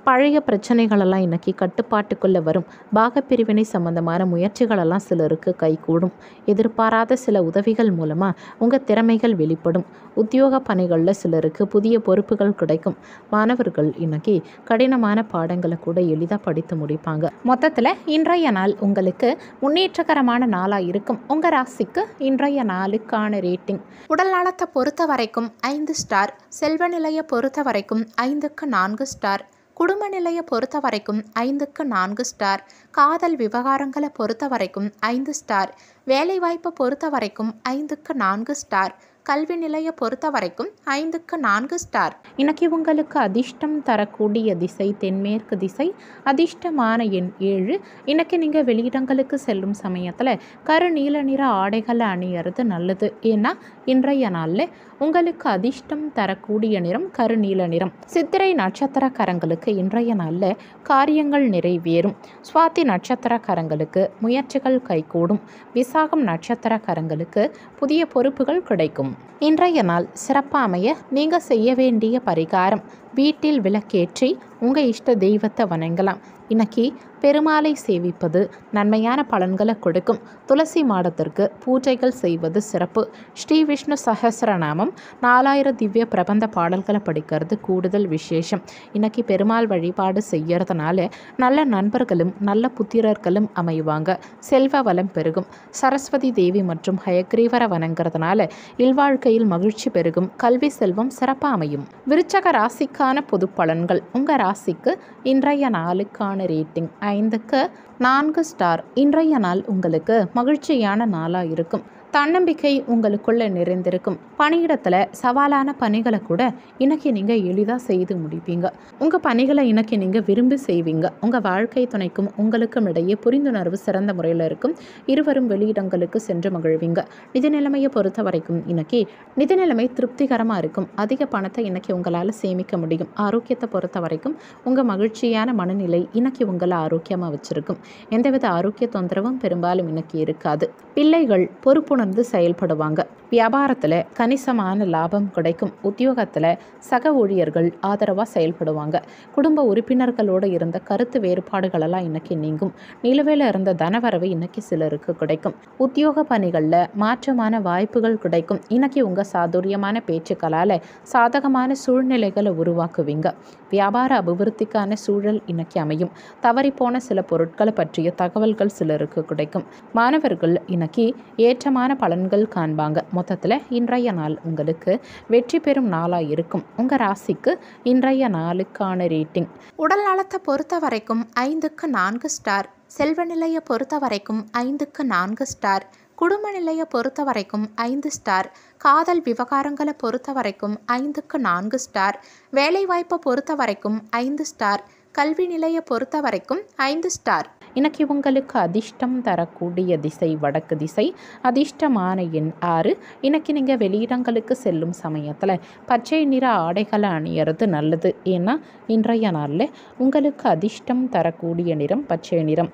பழைய பிரச்சனைகளெல்லாம் இன்றைக்கி கட்டுப்பாட்டுக்குள்ளே வரும் பாகப்பிரிவினை சம்மந்தமான முயற்சிகளெல்லாம் சிலருக்கு கைகூடும் எதிர்பாராத சில உதவிகள் மூலமாக உங்கள் திறமைகள் வெளிப்படும் உத்தியோக பணிகளில் சிலருக்கு புதிய பொறுப்புகள் கிடைக்கும் மாணவர்கள் இன்னைக்கு கடினமான பாடங்களை கூட எளிதாக படித்து முடிப்பாங்க மொத்தத்தில் இன்றைய நாள் உங்களுக்கு முன்னேற்றகரமான நாளாக இருக்கும் உங்கள் ராசிக்கு இன்றைய நாளுக்கான ரேட்டிங் உடல் நலத்தை பொறுத்த வரைக்கும் ஐந்து ஸ்டார் செல்வ நிலையை பொறுத்த வரைக்கும் ஐந்துக்கு நான்கு ஸ்டார் குடும்ப நிலையை பொறுத்த வரைக்கும் ஐந்துக்கு நான்கு ஸ்டார் காதல் விவகாரங்களை பொறுத்த வரைக்கும் ஐந்து ஸ்டார் வேலைவாய்ப்பை பொறுத்த வரைக்கும் ஐந்துக்கு நான்கு ஸ்டார் கல்வி நிலையை பொறுத்த வரைக்கும் ஐந்துக்கு நான்கு ஸ்டார் இன்னைக்கு உங்களுக்கு அதிர்ஷ்டம் தரக்கூடிய திசை தென்மேற்கு திசை அதிர்ஷ்டமான எண் ஏழு இன்னைக்கு நீங்கள் வெளியிடங்களுக்கு செல்லும் சமயத்தில் கரு நீல நிற ஆடைகளை அணியறது நல்லது ஏன்னா இன்றைய நாளில் உங்களுக்கு அதிர்ஷ்டம் தரக்கூடிய நிறம் கருநீல நிறம் சித்திரை நட்சத்திரக்காரங்களுக்கு இன்றைய நாளில் காரியங்கள் நிறைவேறும் சுவாதி நட்சத்திரக்காரங்களுக்கு முயற்சிகள் கைகூடும் விசாகம் நட்சத்திரக்காரங்களுக்கு புதிய பொறுப்புகள் கிடைக்கும் இன்றைய நாள் சிறப்பாமைய நீங்கள் செய்ய வேண்டிய பரிகாரம் வீட்டில் விளக்கேற்றி உங்கள் இஷ்ட தெய்வத்தை வணங்கலாம் இன்னைக்கு பெருமாளை சேவிப்பது நன்மையான பலன்களை கொடுக்கும் துளசி மாடத்திற்கு பூஜைகள் செய்வது சிறப்பு ஸ்ரீ விஷ்ணு சஹசிரநாமம் நாலாயிரம் திவ்ய பிரபந்த பாடல்களை படிக்கிறது கூடுதல் விசேஷம் இன்னைக்கு பெருமாள் வழிபாடு செய்யறதுனால நல்ல நண்பர்களும் நல்ல புத்திரர்களும் அமைவாங்க செல்வ வளம் பெருகும் சரஸ்வதி தேவி மற்றும் ஹயக்ரீவரை வணங்குறதுனால இல்வாழ்க்கையில் மகிழ்ச்சி பெருகும் கல்வி செல்வம் சிறப்பாக அமையும் விருச்சக ராசிக்கா பொதுவான பொது பலன்கள் உங்கள் ராசிக்கு இன்றைய நாளுக்கான ரேட்டிங் ஐந்துக்கு நான்கு ஸ்டார் இன்றைய நாள் உங்களுக்கு மகிழ்ச்சியான நாளாக இருக்கும் தன்னம்பிக்கை உங்களுக்குள்ளே நிறைந்திருக்கும் பணியிடத்தில் சவாலான பணிகளை கூட இன்னைக்கு நீங்கள் எளிதாக செய்து முடிப்பீங்க உங்கள் பணிகளை இன்னைக்கு நீங்கள் விரும்பி செய்வீங்க உங்கள் வாழ்க்கை துணைக்கும் உங்களுக்கும் இடையே புரிந்துணர்வு சிறந்த முறையில் இருக்கும் இருவரும் வெளியிடங்களுக்கு சென்று மகிழ்வீங்க நிதி நிலைமையை பொறுத்த வரைக்கும் இன்னைக்கு நிதி நிலைமை திருப்திகரமாக இருக்கும் அதிக பணத்தை இன்னைக்கு உங்களால் சேமிக்க முடியும் ஆரோக்கியத்தை பொறுத்த வரைக்கும் உங்கள் மகிழ்ச்சியான மனநிலை இன்னைக்கு உங்களை ஆரோக்கியமாக வச்சுருக்கும் எந்தவித ஆரோக்கிய தொந்தரவும் பெரும்பாலும் இன்னைக்கு இருக்காது பிள்ளைகள் பொறுப்பு முக்கோணந்து செயல்படுவாங்க வியாபாரத்தில் கணிசமான லாபம் கிடைக்கும் உத்தியோகத்தில் சக ஊழியர்கள் ஆதரவாக செயல்படுவாங்க குடும்ப உறுப்பினர்களோடு இருந்த கருத்து வேறுபாடுகளெல்லாம் இன்றைக்கி நீங்கும் நிலுவையில் இருந்த தனவரவு இன்றைக்கி சிலருக்கு கிடைக்கும் உத்தியோக பணிகளில் மாற்றமான வாய்ப்புகள் கிடைக்கும் இன்றைக்கி உங்கள் சாதுரியமான பேச்சுக்களால் சாதகமான சூழ்நிலைகளை உருவாக்குவீங்க வியாபார அபிவிருத்திக்கான சூழல் இன்னைக்கு அமையும் தவறிப்போன சில பொருட்களை பற்றிய தகவல்கள் சிலருக்கு கிடைக்கும் மாணவர்கள் இன்னைக்கு ஏற்றமான பலன்கள் காண்பாங்க மொத்தத்தில் இன்றைய நாள் உங்களுக்கு வெற்றி பெறும் நாளாக இருக்கும் உங்கள் ராசிக்கு இன்றைய நாளுக்கான ரேட்டிங் உடல் நலத்தை பொறுத்த வரைக்கும் ஐந்துக்கு நான்கு ஸ்டார் செல்வ நிலையை பொறுத்த வரைக்கும் ஐந்துக்கு நான்கு ஸ்டார் குடும்ப நிலையை பொறுத்த வரைக்கும் ஐந்து ஸ்டார் காதல் விவகாரங்களை பொறுத்த வரைக்கும் ஐந்துக்கு நான்கு ஸ்டார் வேலைவாய்ப்பை பொறுத்த வரைக்கும் ஐந்து ஸ்டார் கல்வி நிலையை பொறுத்த வரைக்கும் ஐந்து ஸ்டார் இன்றைக்கி உங்களுக்கு அதிர்ஷ்டம் தரக்கூடிய திசை வடக்கு திசை அதிர்ஷ்டமான எண் ஆறு இன்னைக்கு நீங்கள் வெளியிடங்களுக்கு செல்லும் சமயத்தில் பச்சை நிற ஆடைகளை அணியறது நல்லது ஏன்னா இன்றைய நாளில் உங்களுக்கு அதிர்ஷ்டம் தரக்கூடிய நிறம் பச்சை நிறம்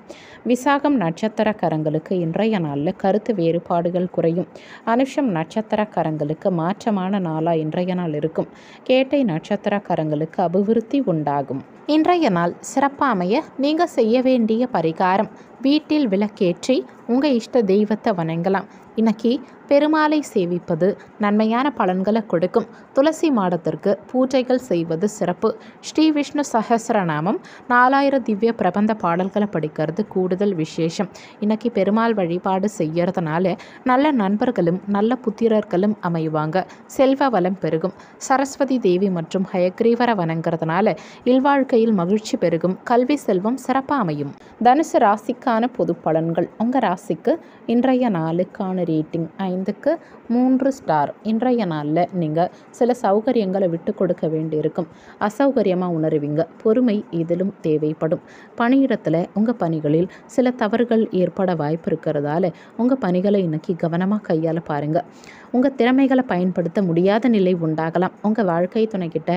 விசாகம் நட்சத்திரக்காரங்களுக்கு இன்றைய நாளில் கருத்து வேறுபாடுகள் குறையும் அனுஷம் நட்சத்திரக்காரங்களுக்கு மாற்றமான நாளாக இன்றைய நாள் இருக்கும் கேட்டை நட்சத்திரக்காரங்களுக்கு அபிவிருத்தி உண்டாகும் இன்றைய நாள் சிறப்பாமைய நீங்கள் செய்ய வேண்டிய பரி కారం வீட்டில் விளக்கேற்றி உங்கள் இஷ்ட தெய்வத்தை வணங்கலாம் இன்னைக்கு பெருமாளை சேவிப்பது நன்மையான பலன்களை கொடுக்கும் துளசி மாடத்திற்கு பூஜைகள் செய்வது சிறப்பு ஸ்ரீ விஷ்ணு சஹசிரநாமம் நாலாயிரம் திவ்ய பிரபந்த பாடல்களை படிக்கிறது கூடுதல் விசேஷம் இன்னைக்கு பெருமாள் வழிபாடு செய்யறதுனால நல்ல நண்பர்களும் நல்ல புத்திரர்களும் அமைவாங்க செல்வ வளம் பெருகும் சரஸ்வதி தேவி மற்றும் ஹயக்ரீவரை வணங்குறதுனால இல்வாழ்க்கையில் மகிழ்ச்சி பெருகும் கல்வி செல்வம் சிறப்பாக அமையும் தனுசு ராசிக்கு பொதுவான பொது பலன்கள் உங்கள் ராசிக்கு இன்றைய நாளுக்கான ரேட்டிங் ஐந்துக்கு மூன்று ஸ்டார் இன்றைய நாளில் நீங்கள் சில சௌகரியங்களை விட்டு கொடுக்க வேண்டியிருக்கும் அசௌகரியமாக உணர்வீங்க பொறுமை இதிலும் தேவைப்படும் பணியிடத்தில் உங்கள் பணிகளில் சில தவறுகள் ஏற்பட வாய்ப்பு இருக்கிறதால உங்கள் பணிகளை இன்னைக்கு கவனமாக கையால் பாருங்கள் உங்கள் திறமைகளை பயன்படுத்த முடியாத நிலை உண்டாகலாம் உங்கள் வாழ்க்கை துணைக்கிட்ட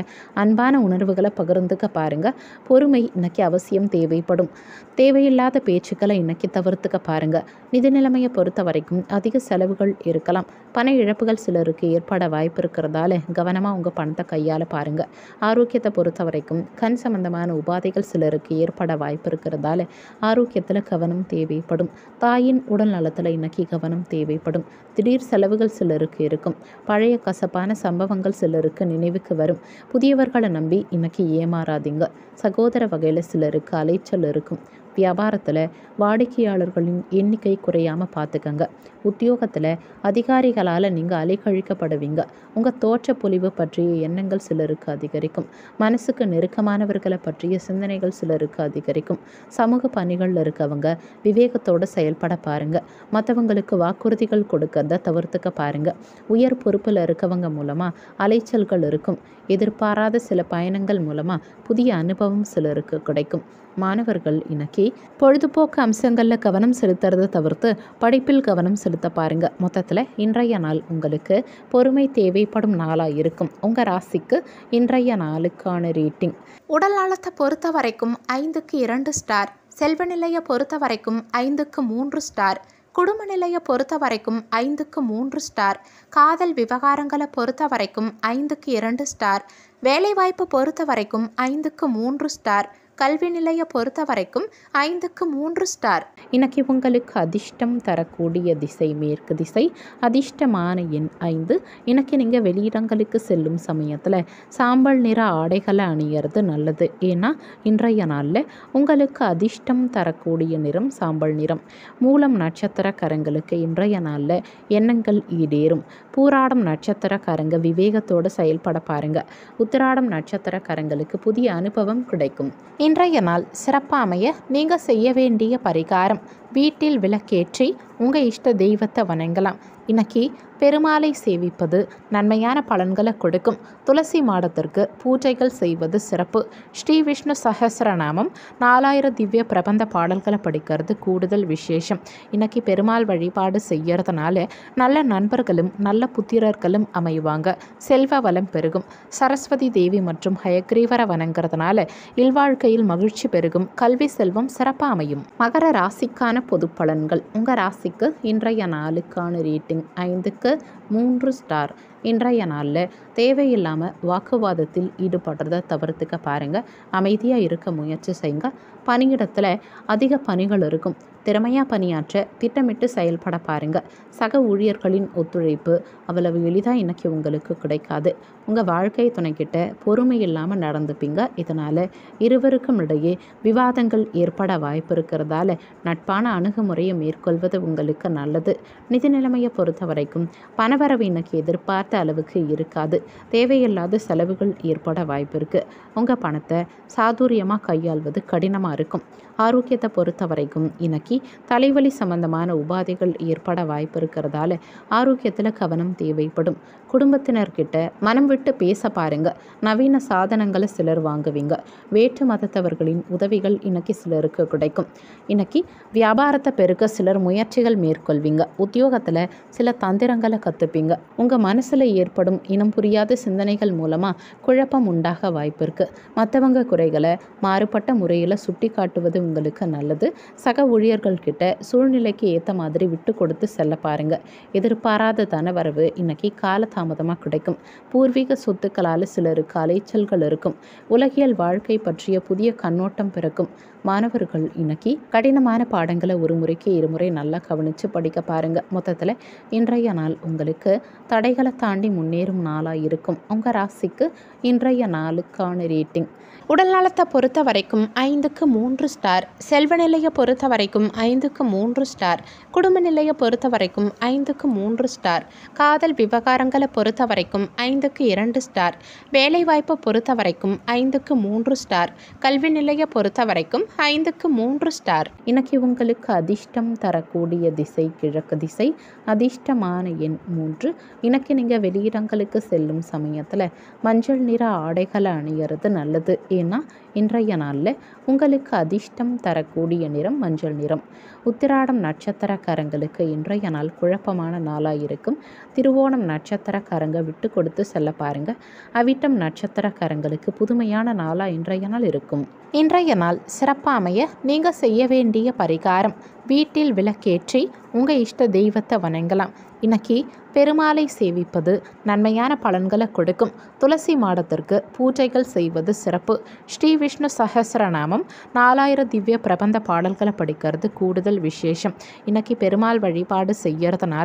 அன்பான உணர்வுகளை பகிர்ந்துக்க பாருங்கள் பொறுமை இன்னைக்கு அவசியம் தேவைப்படும் தேவையில்லாத பேச்சு சிக்கலை இன்னைக்கு தவிர்த்துக்க பாருங்கள் நிதி நிலைமையை பொறுத்த வரைக்கும் அதிக செலவுகள் இருக்கலாம் பண இழப்புகள் சிலருக்கு ஏற்பட வாய்ப்பு இருக்கிறதால கவனமாக உங்கள் பணத்தை கையால் பாருங்கள் ஆரோக்கியத்தை பொறுத்த வரைக்கும் கண் சம்பந்தமான உபாதைகள் சிலருக்கு ஏற்பட வாய்ப்பு இருக்கிறதால ஆரோக்கியத்தில் கவனம் தேவைப்படும் தாயின் உடல் நலத்தில் இன்னைக்கு கவனம் தேவைப்படும் திடீர் செலவுகள் சிலருக்கு இருக்கும் பழைய கசப்பான சம்பவங்கள் சிலருக்கு நினைவுக்கு வரும் புதியவர்களை நம்பி இன்னைக்கு ஏமாறாதீங்க சகோதர வகையில் சிலருக்கு அலைச்சல் இருக்கும் வியாபாரத்தில் வாடிக்கையாளர்களின் எண்ணிக்கை குறையாமல் பார்த்துக்கங்க உத்தியோகத்தில் அதிகாரிகளால் நீங்கள் அலைக்கழிக்கப்படுவீங்க உங்கள் தோற்ற பொலிவு பற்றிய எண்ணங்கள் சிலருக்கு அதிகரிக்கும் மனசுக்கு நெருக்கமானவர்களை பற்றிய சிந்தனைகள் சிலருக்கு அதிகரிக்கும் சமூக பணிகளில் இருக்கவங்க விவேகத்தோடு செயல்பட பாருங்கள் மற்றவங்களுக்கு வாக்குறுதிகள் கொடுக்கறத தவிர்த்துக்க பாருங்கள் உயர் பொறுப்பில் இருக்கவங்க மூலமாக அலைச்சல்கள் இருக்கும் எதிர்பாராத சில பயணங்கள் மூலமாக புதிய அனுபவம் சிலருக்கு கிடைக்கும் மாணவர்கள் இன்னைக்கு பொழுதுபோக்கு அம்சங்களில் கவனம் செலுத்துறதை தவிர்த்து படிப்பில் கவனம் செலுத்த பாருங்க மொத்தத்தில் இன்றைய நாள் உங்களுக்கு பொறுமை தேவைப்படும் நாளாக இருக்கும் உங்கள் ராசிக்கு இன்றைய நாளுக்கான ரேட்டிங் உடல் நலத்தை பொறுத்த வரைக்கும் ஐந்துக்கு இரண்டு ஸ்டார் செல்வ நிலையை பொறுத்த வரைக்கும் ஐந்துக்கு மூன்று ஸ்டார் குடும்ப நிலையை பொறுத்த வரைக்கும் ஐந்துக்கு மூன்று ஸ்டார் காதல் விவகாரங்களை பொறுத்த வரைக்கும் ஐந்துக்கு இரண்டு ஸ்டார் வேலைவாய்ப்பு பொறுத்த வரைக்கும் ஐந்துக்கு மூன்று ஸ்டார் கல்வி நிலைய பொறுத்த வரைக்கும் ஐந்துக்கு மூன்று ஸ்டார் இன்னைக்கு உங்களுக்கு அதிர்ஷ்டம் தரக்கூடிய திசை மேற்கு திசை அதிர்ஷ்டமான எண் ஐந்து இன்னைக்கு நீங்கள் வெளியிடங்களுக்கு செல்லும் சமயத்தில் சாம்பல் நிற ஆடைகளை அணியறது நல்லது ஏன்னா இன்றைய நாளில் உங்களுக்கு அதிர்ஷ்டம் தரக்கூடிய நிறம் சாம்பல் நிறம் மூலம் நட்சத்திரக்காரங்களுக்கு இன்றைய நாளில் எண்ணங்கள் ஈடேறும் பூராடம் நட்சத்திரக்காரங்க விவேகத்தோடு செயல்பட பாருங்கள் உத்திராடம் நட்சத்திரக்காரங்களுக்கு புதிய அனுபவம் கிடைக்கும் இன்றைய நாள் சிறப்பாமைய நீங்கள் செய்ய வேண்டிய பரிகாரம் வீட்டில் விளக்கேற்றி உங்கள் இஷ்ட தெய்வத்தை வணங்கலாம் இன்னைக்கு பெருமாளை சேவிப்பது நன்மையான பலன்களை கொடுக்கும் துளசி மாடத்திற்கு பூஜைகள் செய்வது சிறப்பு ஸ்ரீ விஷ்ணு சஹசிரநாமம் நாலாயிரம் திவ்ய பிரபந்த பாடல்களை படிக்கிறது கூடுதல் விசேஷம் இன்னைக்கு பெருமாள் வழிபாடு செய்யறதுனால நல்ல நண்பர்களும் நல்ல புத்திரர்களும் அமைவாங்க செல்வ வளம் பெருகும் சரஸ்வதி தேவி மற்றும் ஹயக்ரீவரை வணங்குறதுனால இல்வாழ்க்கையில் மகிழ்ச்சி பெருகும் கல்வி செல்வம் சிறப்பாக அமையும் மகர ராசிக்கான இதற்கான பொது பலன்கள் உங்கள் ராசிக்கு இன்றைய நாளுக்கான ரேட்டிங் ஐந்துக்கு மூன்று ஸ்டார் இன்றைய நாளில் தேவையில்லாமல் வாக்குவாதத்தில் ஈடுபடுறத தவிர்த்துக்க பாருங்கள் அமைதியாக இருக்க முயற்சி செய்யுங்க பணியிடத்தில் அதிக பணிகள் இருக்கும் திறமையாக பணியாற்ற திட்டமிட்டு செயல்பட பாருங்கள் சக ஊழியர்களின் ஒத்துழைப்பு அவ்வளவு எளிதாக இன்றைக்கி உங்களுக்கு கிடைக்காது உங்கள் வாழ்க்கை துணைக்கிட்ட பொறுமை இல்லாமல் நடந்துப்பீங்க இதனால் இருவருக்கும் இடையே விவாதங்கள் ஏற்பட வாய்ப்பு இருக்கிறதால நட்பான அணுகுமுறையை மேற்கொள்வது உங்களுக்கு நல்லது நிதி நிலைமையை பொறுத்த வரைக்கும் பணவரவு இன்னைக்கு எதிர்பார்த்த அளவுக்கு இருக்காது தேவையில்லாத செலவுகள் ஏற்பட வாய்ப்பு இருக்குது உங்கள் பணத்தை சாதுரியமாக கையாள்வது கடினமாக இருக்கும் ஆரோக்கியத்தை பொறுத்த வரைக்கும் இன்னைக்கு தலைவலி சம்பந்தமான உபாதைகள் ஏற்பட வாய்ப்பு இருக்கிறதால ஆரோக்கியத்தில் கவனம் தேவைப்படும் குடும்பத்தினர்கிட்ட மனம் விட்டு பேச பாருங்க நவீன சாதனங்களை சிலர் வாங்குவீங்க வேற்று மதத்தவர்களின் உதவிகள் இன்னைக்கு சிலருக்கு கிடைக்கும் இன்னைக்கு வியாபாரத்தை பெருக்க சிலர் முயற்சிகள் மேற்கொள்வீங்க உத்தியோகத்தில் சில தந்திரங்களை கற்றுப்பீங்க உங்கள் மனசில் ஏற்படும் இனம் புரியாத சிந்தனைகள் மூலமாக குழப்பம் உண்டாக வாய்ப்பு இருக்குது மற்றவங்க குறைகளை மாறுபட்ட முறையில் சுட்டி காட்டுவது உங்களுக்கு நல்லது சக ஊழியர்கள்கிட்ட சூழ்நிலைக்கு ஏற்ற மாதிரி விட்டு கொடுத்து செல்ல பாருங்க எதிர்பாராத தனவரவு இன்னைக்கு காலதாமதமாக கிடைக்கும் பூர்வீக சொத்துக்களால் சிலருக்கு அலைச்சல்கள் இருக்கும் உலகியல் வாழ்க்கை பற்றிய புதிய கண்ணோட்டம் பிறக்கும் மாணவர்கள் இன்னைக்கு கடினமான பாடங்களை ஒரு முறைக்கு இருமுறை நல்லா கவனித்து படிக்க பாருங்கள் மொத்தத்தில் இன்றைய நாள் உங்களுக்கு தடைகளை தாண்டி முன்னேறும் நாளாக இருக்கும் உங்கள் ராசிக்கு இன்றைய நாளுக்கான ரேட்டிங் உடல்நலத்தை பொறுத்த வரைக்கும் ஐந்துக்கு மூன்று ஸ்டார் ஸ்டார் செல்வ நிலையை பொறுத்த வரைக்கும் ஐந்துக்கு மூன்று ஸ்டார் குடும்ப நிலையை பொறுத்த வரைக்கும் ஐந்துக்கு மூன்று ஸ்டார் காதல் விவகாரங்களை பொறுத்த வரைக்கும் ஐந்துக்கு இரண்டு ஸ்டார் வேலைவாய்ப்பை பொறுத்த வரைக்கும் ஐந்துக்கு மூன்று ஸ்டார் கல்வி நிலையை பொறுத்த வரைக்கும் ஐந்துக்கு மூன்று ஸ்டார் இன்னைக்கு உங்களுக்கு அதிர்ஷ்டம் தரக்கூடிய திசை கிழக்கு திசை அதிர்ஷ்டமான எண் மூன்று இன்னைக்கு நீங்கள் வெளியிடங்களுக்கு செல்லும் சமயத்தில் மஞ்சள் நிற ஆடைகளை அணியறது நல்லது ஏன்னா இன்றைய நாளில் உங்களுக்கு அதிர்ஷ்டம் தரக்கூடிய நிறம் மஞ்சள் நிறம் உத்திராடம் நட்சத்திரக்காரங்களுக்கு இன்றைய நாள் குழப்பமான நாளாக இருக்கும் திருவோணம் நட்சத்திரக்காரங்க விட்டு கொடுத்து செல்ல பாருங்கள் அவிட்டம் நட்சத்திரக்காரங்களுக்கு புதுமையான நாளாக இன்றைய நாள் இருக்கும் இன்றைய நாள் சிறப்பாமைய நீங்கள் செய்ய வேண்டிய பரிகாரம் வீட்டில் விளக்கேற்றி உங்கள் இஷ்ட தெய்வத்தை வணங்கலாம் இன்னைக்கு பெருமாளை சேவிப்பது நன்மையான பலன்களை கொடுக்கும் துளசி மாடத்திற்கு பூஜைகள் செய்வது சிறப்பு ஸ்ரீ விஷ்ணு சஹசிரநாமம் நாலாயிரம் திவ்ய பிரபந்த பாடல்களை படிக்கிறது கூடுதல் விசேஷம் இன்னைக்கு பெருமாள் வழிபாடு செய்யறதுனால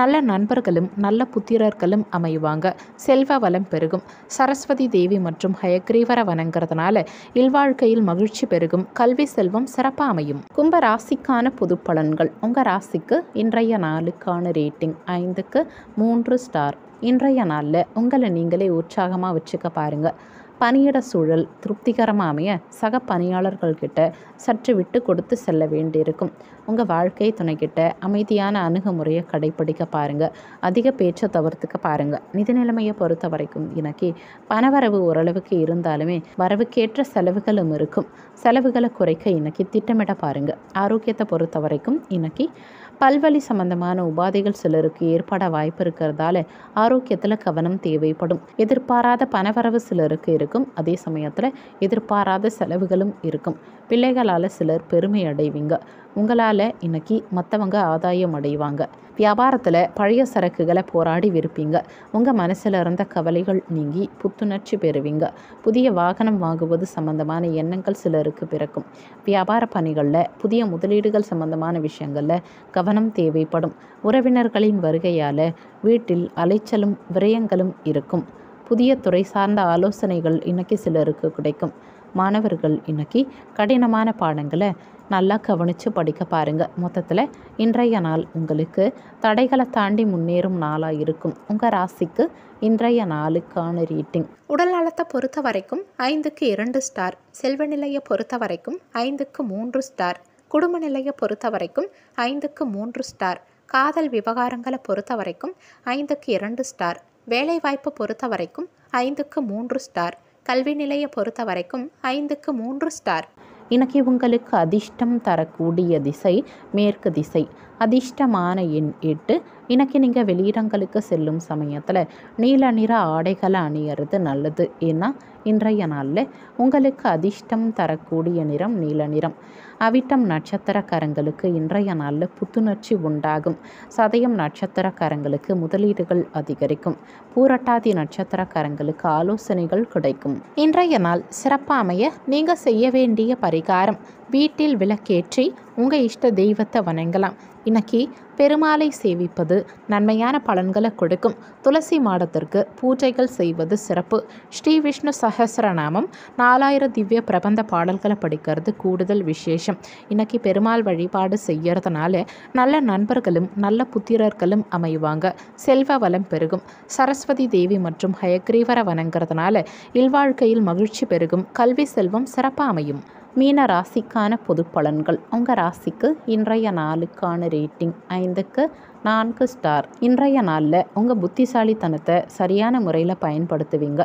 நல்ல நண்பர்களும் நல்ல புத்திரர்களும் அமைவாங்க செல்வ வளம் பெருகும் சரஸ்வதி தேவி மற்றும் ஹயக்ரீவரை வணங்குறதுனால இல்வாழ்க்கையில் மகிழ்ச்சி பெருகும் கல்வி செல்வம் சிறப்பாக அமையும் கும்ப ராசிக்கான பொது பலன்கள் உங்கள் ராசிக்கு இன்றைய நாளுக்கான ரேட்டிங் ஐந்துக்கு மூன்று ஸ்டார் இன்றைய நாளில் உங்களை நீங்களே உற்சாகமாக வச்சுக்க பாருங்கள் பணியிட சூழல் திருப்திகரமாக அமைய சக பணியாளர்கள்கிட்ட சற்று விட்டு கொடுத்து செல்ல வேண்டியிருக்கும் உங்கள் வாழ்க்கை துணைக்கிட்ட அமைதியான அணுகுமுறையை கடைப்பிடிக்க பாருங்கள் அதிக பேச்சை தவிர்த்துக்க பாருங்கள் நிதி நிலைமையை பொறுத்த வரைக்கும் எனக்கு பணவரவு ஓரளவுக்கு இருந்தாலுமே வரவுக்கேற்ற செலவுகளும் இருக்கும் செலவுகளை குறைக்க இன்னைக்கு திட்டமிட பாருங்கள் ஆரோக்கியத்தை பொறுத்த வரைக்கும் இன்னைக்கு பல்வழி சம்பந்தமான உபாதைகள் சிலருக்கு ஏற்பட வாய்ப்பு இருக்கிறதால ஆரோக்கியத்தில் கவனம் தேவைப்படும் எதிர்பாராத பணவரவு சிலருக்கு இருக்கும் அதே சமயத்தில் எதிர்பாராத செலவுகளும் இருக்கும் பிள்ளைகளால் சிலர் பெருமை அடைவீங்க உங்களால் இன்றைக்கி மற்றவங்க ஆதாயம் அடைவாங்க வியாபாரத்தில் பழைய சரக்குகளை போராடி விருப்பீங்க உங்கள் மனசில் இருந்த கவலைகள் நீங்கி புத்துணர்ச்சி பெறுவீங்க புதிய வாகனம் வாங்குவது சம்பந்தமான எண்ணங்கள் சிலருக்கு பிறக்கும் வியாபார பணிகளில் புதிய முதலீடுகள் சம்பந்தமான விஷயங்களில் கவனம் தேவைப்படும் உறவினர்களின் வருகையால் வீட்டில் அலைச்சலும் விரயங்களும் இருக்கும் புதிய துறை சார்ந்த ஆலோசனைகள் இன்றைக்கி சிலருக்கு கிடைக்கும் மாணவர்கள் இன்றைக்கி கடினமான பாடங்களை நல்லா கவனித்து படிக்க பாருங்கள் மொத்தத்தில் இன்றைய நாள் உங்களுக்கு தடைகளை தாண்டி முன்னேறும் நாளாக இருக்கும் உங்கள் ராசிக்கு இன்றைய நாளுக்கான ரீட்டிங் உடல் நலத்தை பொறுத்த வரைக்கும் ஐந்துக்கு இரண்டு ஸ்டார் செல்வ நிலையை பொறுத்த வரைக்கும் ஐந்துக்கு மூன்று ஸ்டார் குடும்ப நிலையை பொறுத்த வரைக்கும் ஐந்துக்கு மூன்று ஸ்டார் காதல் விவகாரங்களை பொறுத்த வரைக்கும் ஐந்துக்கு இரண்டு ஸ்டார் வேலைவாய்ப்பு பொறுத்த வரைக்கும் ஐந்துக்கு மூன்று ஸ்டார் கல்வி நிலையை பொறுத்த வரைக்கும் ஐந்துக்கு மூன்று ஸ்டார் இன்னைக்கு உங்களுக்கு அதிர்ஷ்டம் தரக்கூடிய திசை மேற்கு திசை அதிர்ஷ்டமான எண் எட்டு இன்னைக்கு நீங்கள் வெளியிடங்களுக்கு செல்லும் சமயத்தில் நீல நிற ஆடைகளை அணியறது நல்லது ஏன்னா இன்றைய நாளில் உங்களுக்கு அதிர்ஷ்டம் தரக்கூடிய நிறம் நீல நிறம் அவிட்டம் நட்சத்திரக்காரங்களுக்கு இன்றைய நாளில் புத்துணர்ச்சி உண்டாகும் சதயம் நட்சத்திரக்காரங்களுக்கு முதலீடுகள் அதிகரிக்கும் பூரட்டாதி நட்சத்திரக்காரங்களுக்கு ஆலோசனைகள் கிடைக்கும் இன்றைய நாள் சிறப்பாமைய நீங்கள் செய்ய வேண்டிய பரிகாரம் வீட்டில் விளக்கேற்றி உங்கள் இஷ்ட தெய்வத்தை வணங்கலாம் இன்னைக்கு பெருமாளை சேவிப்பது நன்மையான பலன்களை கொடுக்கும் துளசி மாடத்திற்கு பூஜைகள் செய்வது சிறப்பு ஸ்ரீ விஷ்ணு சஹசிரநாமம் நாலாயிரம் திவ்ய பிரபந்த பாடல்களை படிக்கிறது கூடுதல் விசேஷம் இன்னைக்கு பெருமாள் வழிபாடு செய்யறதுனால நல்ல நண்பர்களும் நல்ல புத்திரர்களும் அமைவாங்க செல்வ வளம் பெருகும் சரஸ்வதி தேவி மற்றும் ஹயக்ரீவரை வணங்குறதுனால இல்வாழ்க்கையில் மகிழ்ச்சி பெருகும் கல்வி செல்வம் சிறப்பாக அமையும் மீன ராசிக்கான பொது பலன்கள் உங்கள் ராசிக்கு இன்றைய நாளுக்கான ரேட்டிங் ஐந்துக்கு நான்கு ஸ்டார் இன்றைய நாளில் உங்கள் புத்திசாலித்தனத்தை சரியான முறையில் பயன்படுத்துவீங்க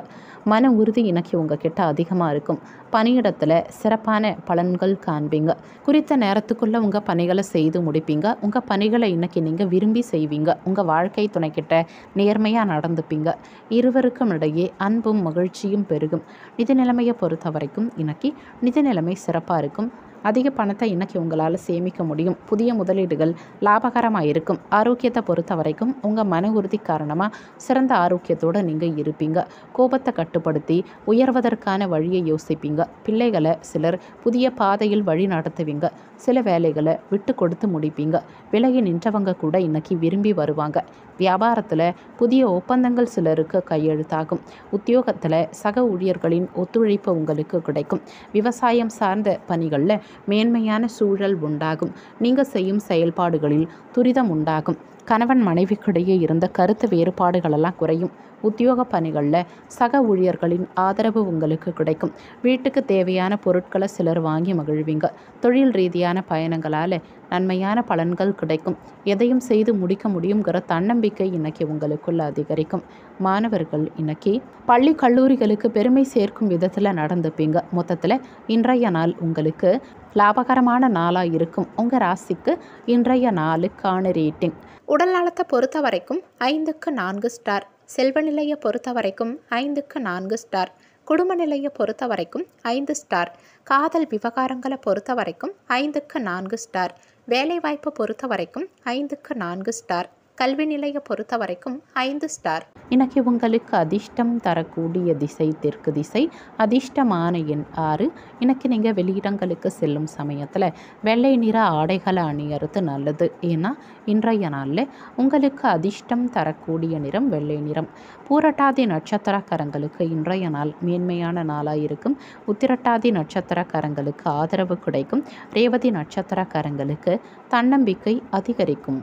மன உறுதி இணக்கி உங்கள் கிட்ட அதிகமாக இருக்கும் பணியிடத்தில் சிறப்பான பலன்கள் காண்பீங்க குறித்த நேரத்துக்குள்ளே உங்கள் பணிகளை செய்து முடிப்பீங்க உங்கள் பணிகளை இன்றைக்கி நீங்கள் விரும்பி செய்வீங்க உங்கள் வாழ்க்கை துணைக்கிட்ட நேர்மையாக நடந்துப்பீங்க இருவருக்கும் இடையே அன்பும் மகிழ்ச்சியும் பெருகும் நிதி நிலைமையை பொறுத்த வரைக்கும் இன்றைக்கி நிதி நிலைமை சிறப்பாக இருக்கும் அதிக பணத்தை இன்னைக்கு உங்களால் சேமிக்க முடியும் புதிய முதலீடுகள் லாபகரமாக இருக்கும் ஆரோக்கியத்தை பொறுத்த வரைக்கும் உங்கள் மன உறுதி காரணமாக சிறந்த ஆரோக்கியத்தோடு நீங்கள் இருப்பீங்க கோபத்தை கட்டுப்படுத்தி உயர்வதற்கான வழியை யோசிப்பீங்க பிள்ளைகளை சிலர் புதிய பாதையில் வழி நடத்துவீங்க சில வேலைகளை விட்டு கொடுத்து முடிப்பீங்க விலகி நின்றவங்க கூட இன்னைக்கு விரும்பி வருவாங்க வியாபாரத்தில் புதிய ஒப்பந்தங்கள் சிலருக்கு கையெழுத்தாகும் உத்தியோகத்தில் சக ஊழியர்களின் ஒத்துழைப்பு உங்களுக்கு கிடைக்கும் விவசாயம் சார்ந்த பணிகளில் மேன்மையான சூழல் உண்டாகும் நீங்கள் செய்யும் செயல்பாடுகளில் துரிதம் உண்டாகும் கணவன் மனைவிக்கிடையே இருந்த கருத்து வேறுபாடுகளெல்லாம் குறையும் உத்தியோக பணிகளில் சக ஊழியர்களின் ஆதரவு உங்களுக்கு கிடைக்கும் வீட்டுக்கு தேவையான பொருட்களை சிலர் வாங்கி மகிழ்வீங்க தொழில் ரீதியான பயணங்களால் நன்மையான பலன்கள் கிடைக்கும் எதையும் செய்து முடிக்க முடியுங்கிற தன்னம்பிக்கை இன்னைக்கு உங்களுக்குள்ள அதிகரிக்கும் மாணவர்கள் இன்னைக்கு பள்ளி கல்லூரிகளுக்கு பெருமை சேர்க்கும் விதத்தில் நடந்துப்பீங்க மொத்தத்தில் இன்றைய நாள் உங்களுக்கு லாபகரமான நாளாக இருக்கும் உங்கள் ராசிக்கு இன்றைய நாளுக்கான ரேட்டிங் உடல் நலத்தை பொறுத்த வரைக்கும் ஐந்துக்கு நான்கு ஸ்டார் செல்வ நிலையை பொறுத்த வரைக்கும் ஐந்துக்கு நான்கு ஸ்டார் குடும்ப நிலையை பொறுத்த வரைக்கும் ஐந்து ஸ்டார் காதல் விவகாரங்களை பொறுத்த வரைக்கும் ஐந்துக்கு நான்கு ஸ்டார் வேலைவாய்ப்பை பொறுத்த வரைக்கும் ஐந்துக்கு நான்கு ஸ்டார் கல்வி நிலையை பொறுத்த வரைக்கும் ஐந்து ஸ்டார் இன்னைக்கு உங்களுக்கு அதிர்ஷ்டம் தரக்கூடிய திசை தெற்கு திசை அதிர்ஷ்டமான எண் ஆறு இன்னைக்கு நீங்கள் வெளியிடங்களுக்கு செல்லும் சமயத்தில் வெள்ளை நிற ஆடைகளை அணியறது நல்லது ஏன்னா இன்றைய நாளில் உங்களுக்கு அதிர்ஷ்டம் தரக்கூடிய நிறம் வெள்ளை நிறம் பூரட்டாதி நட்சத்திரக்காரங்களுக்கு இன்றைய நாள் மேன்மையான நாளாக இருக்கும் உத்திரட்டாதி நட்சத்திரக்காரங்களுக்கு ஆதரவு கிடைக்கும் ரேவதி நட்சத்திரக்காரங்களுக்கு தன்னம்பிக்கை அதிகரிக்கும்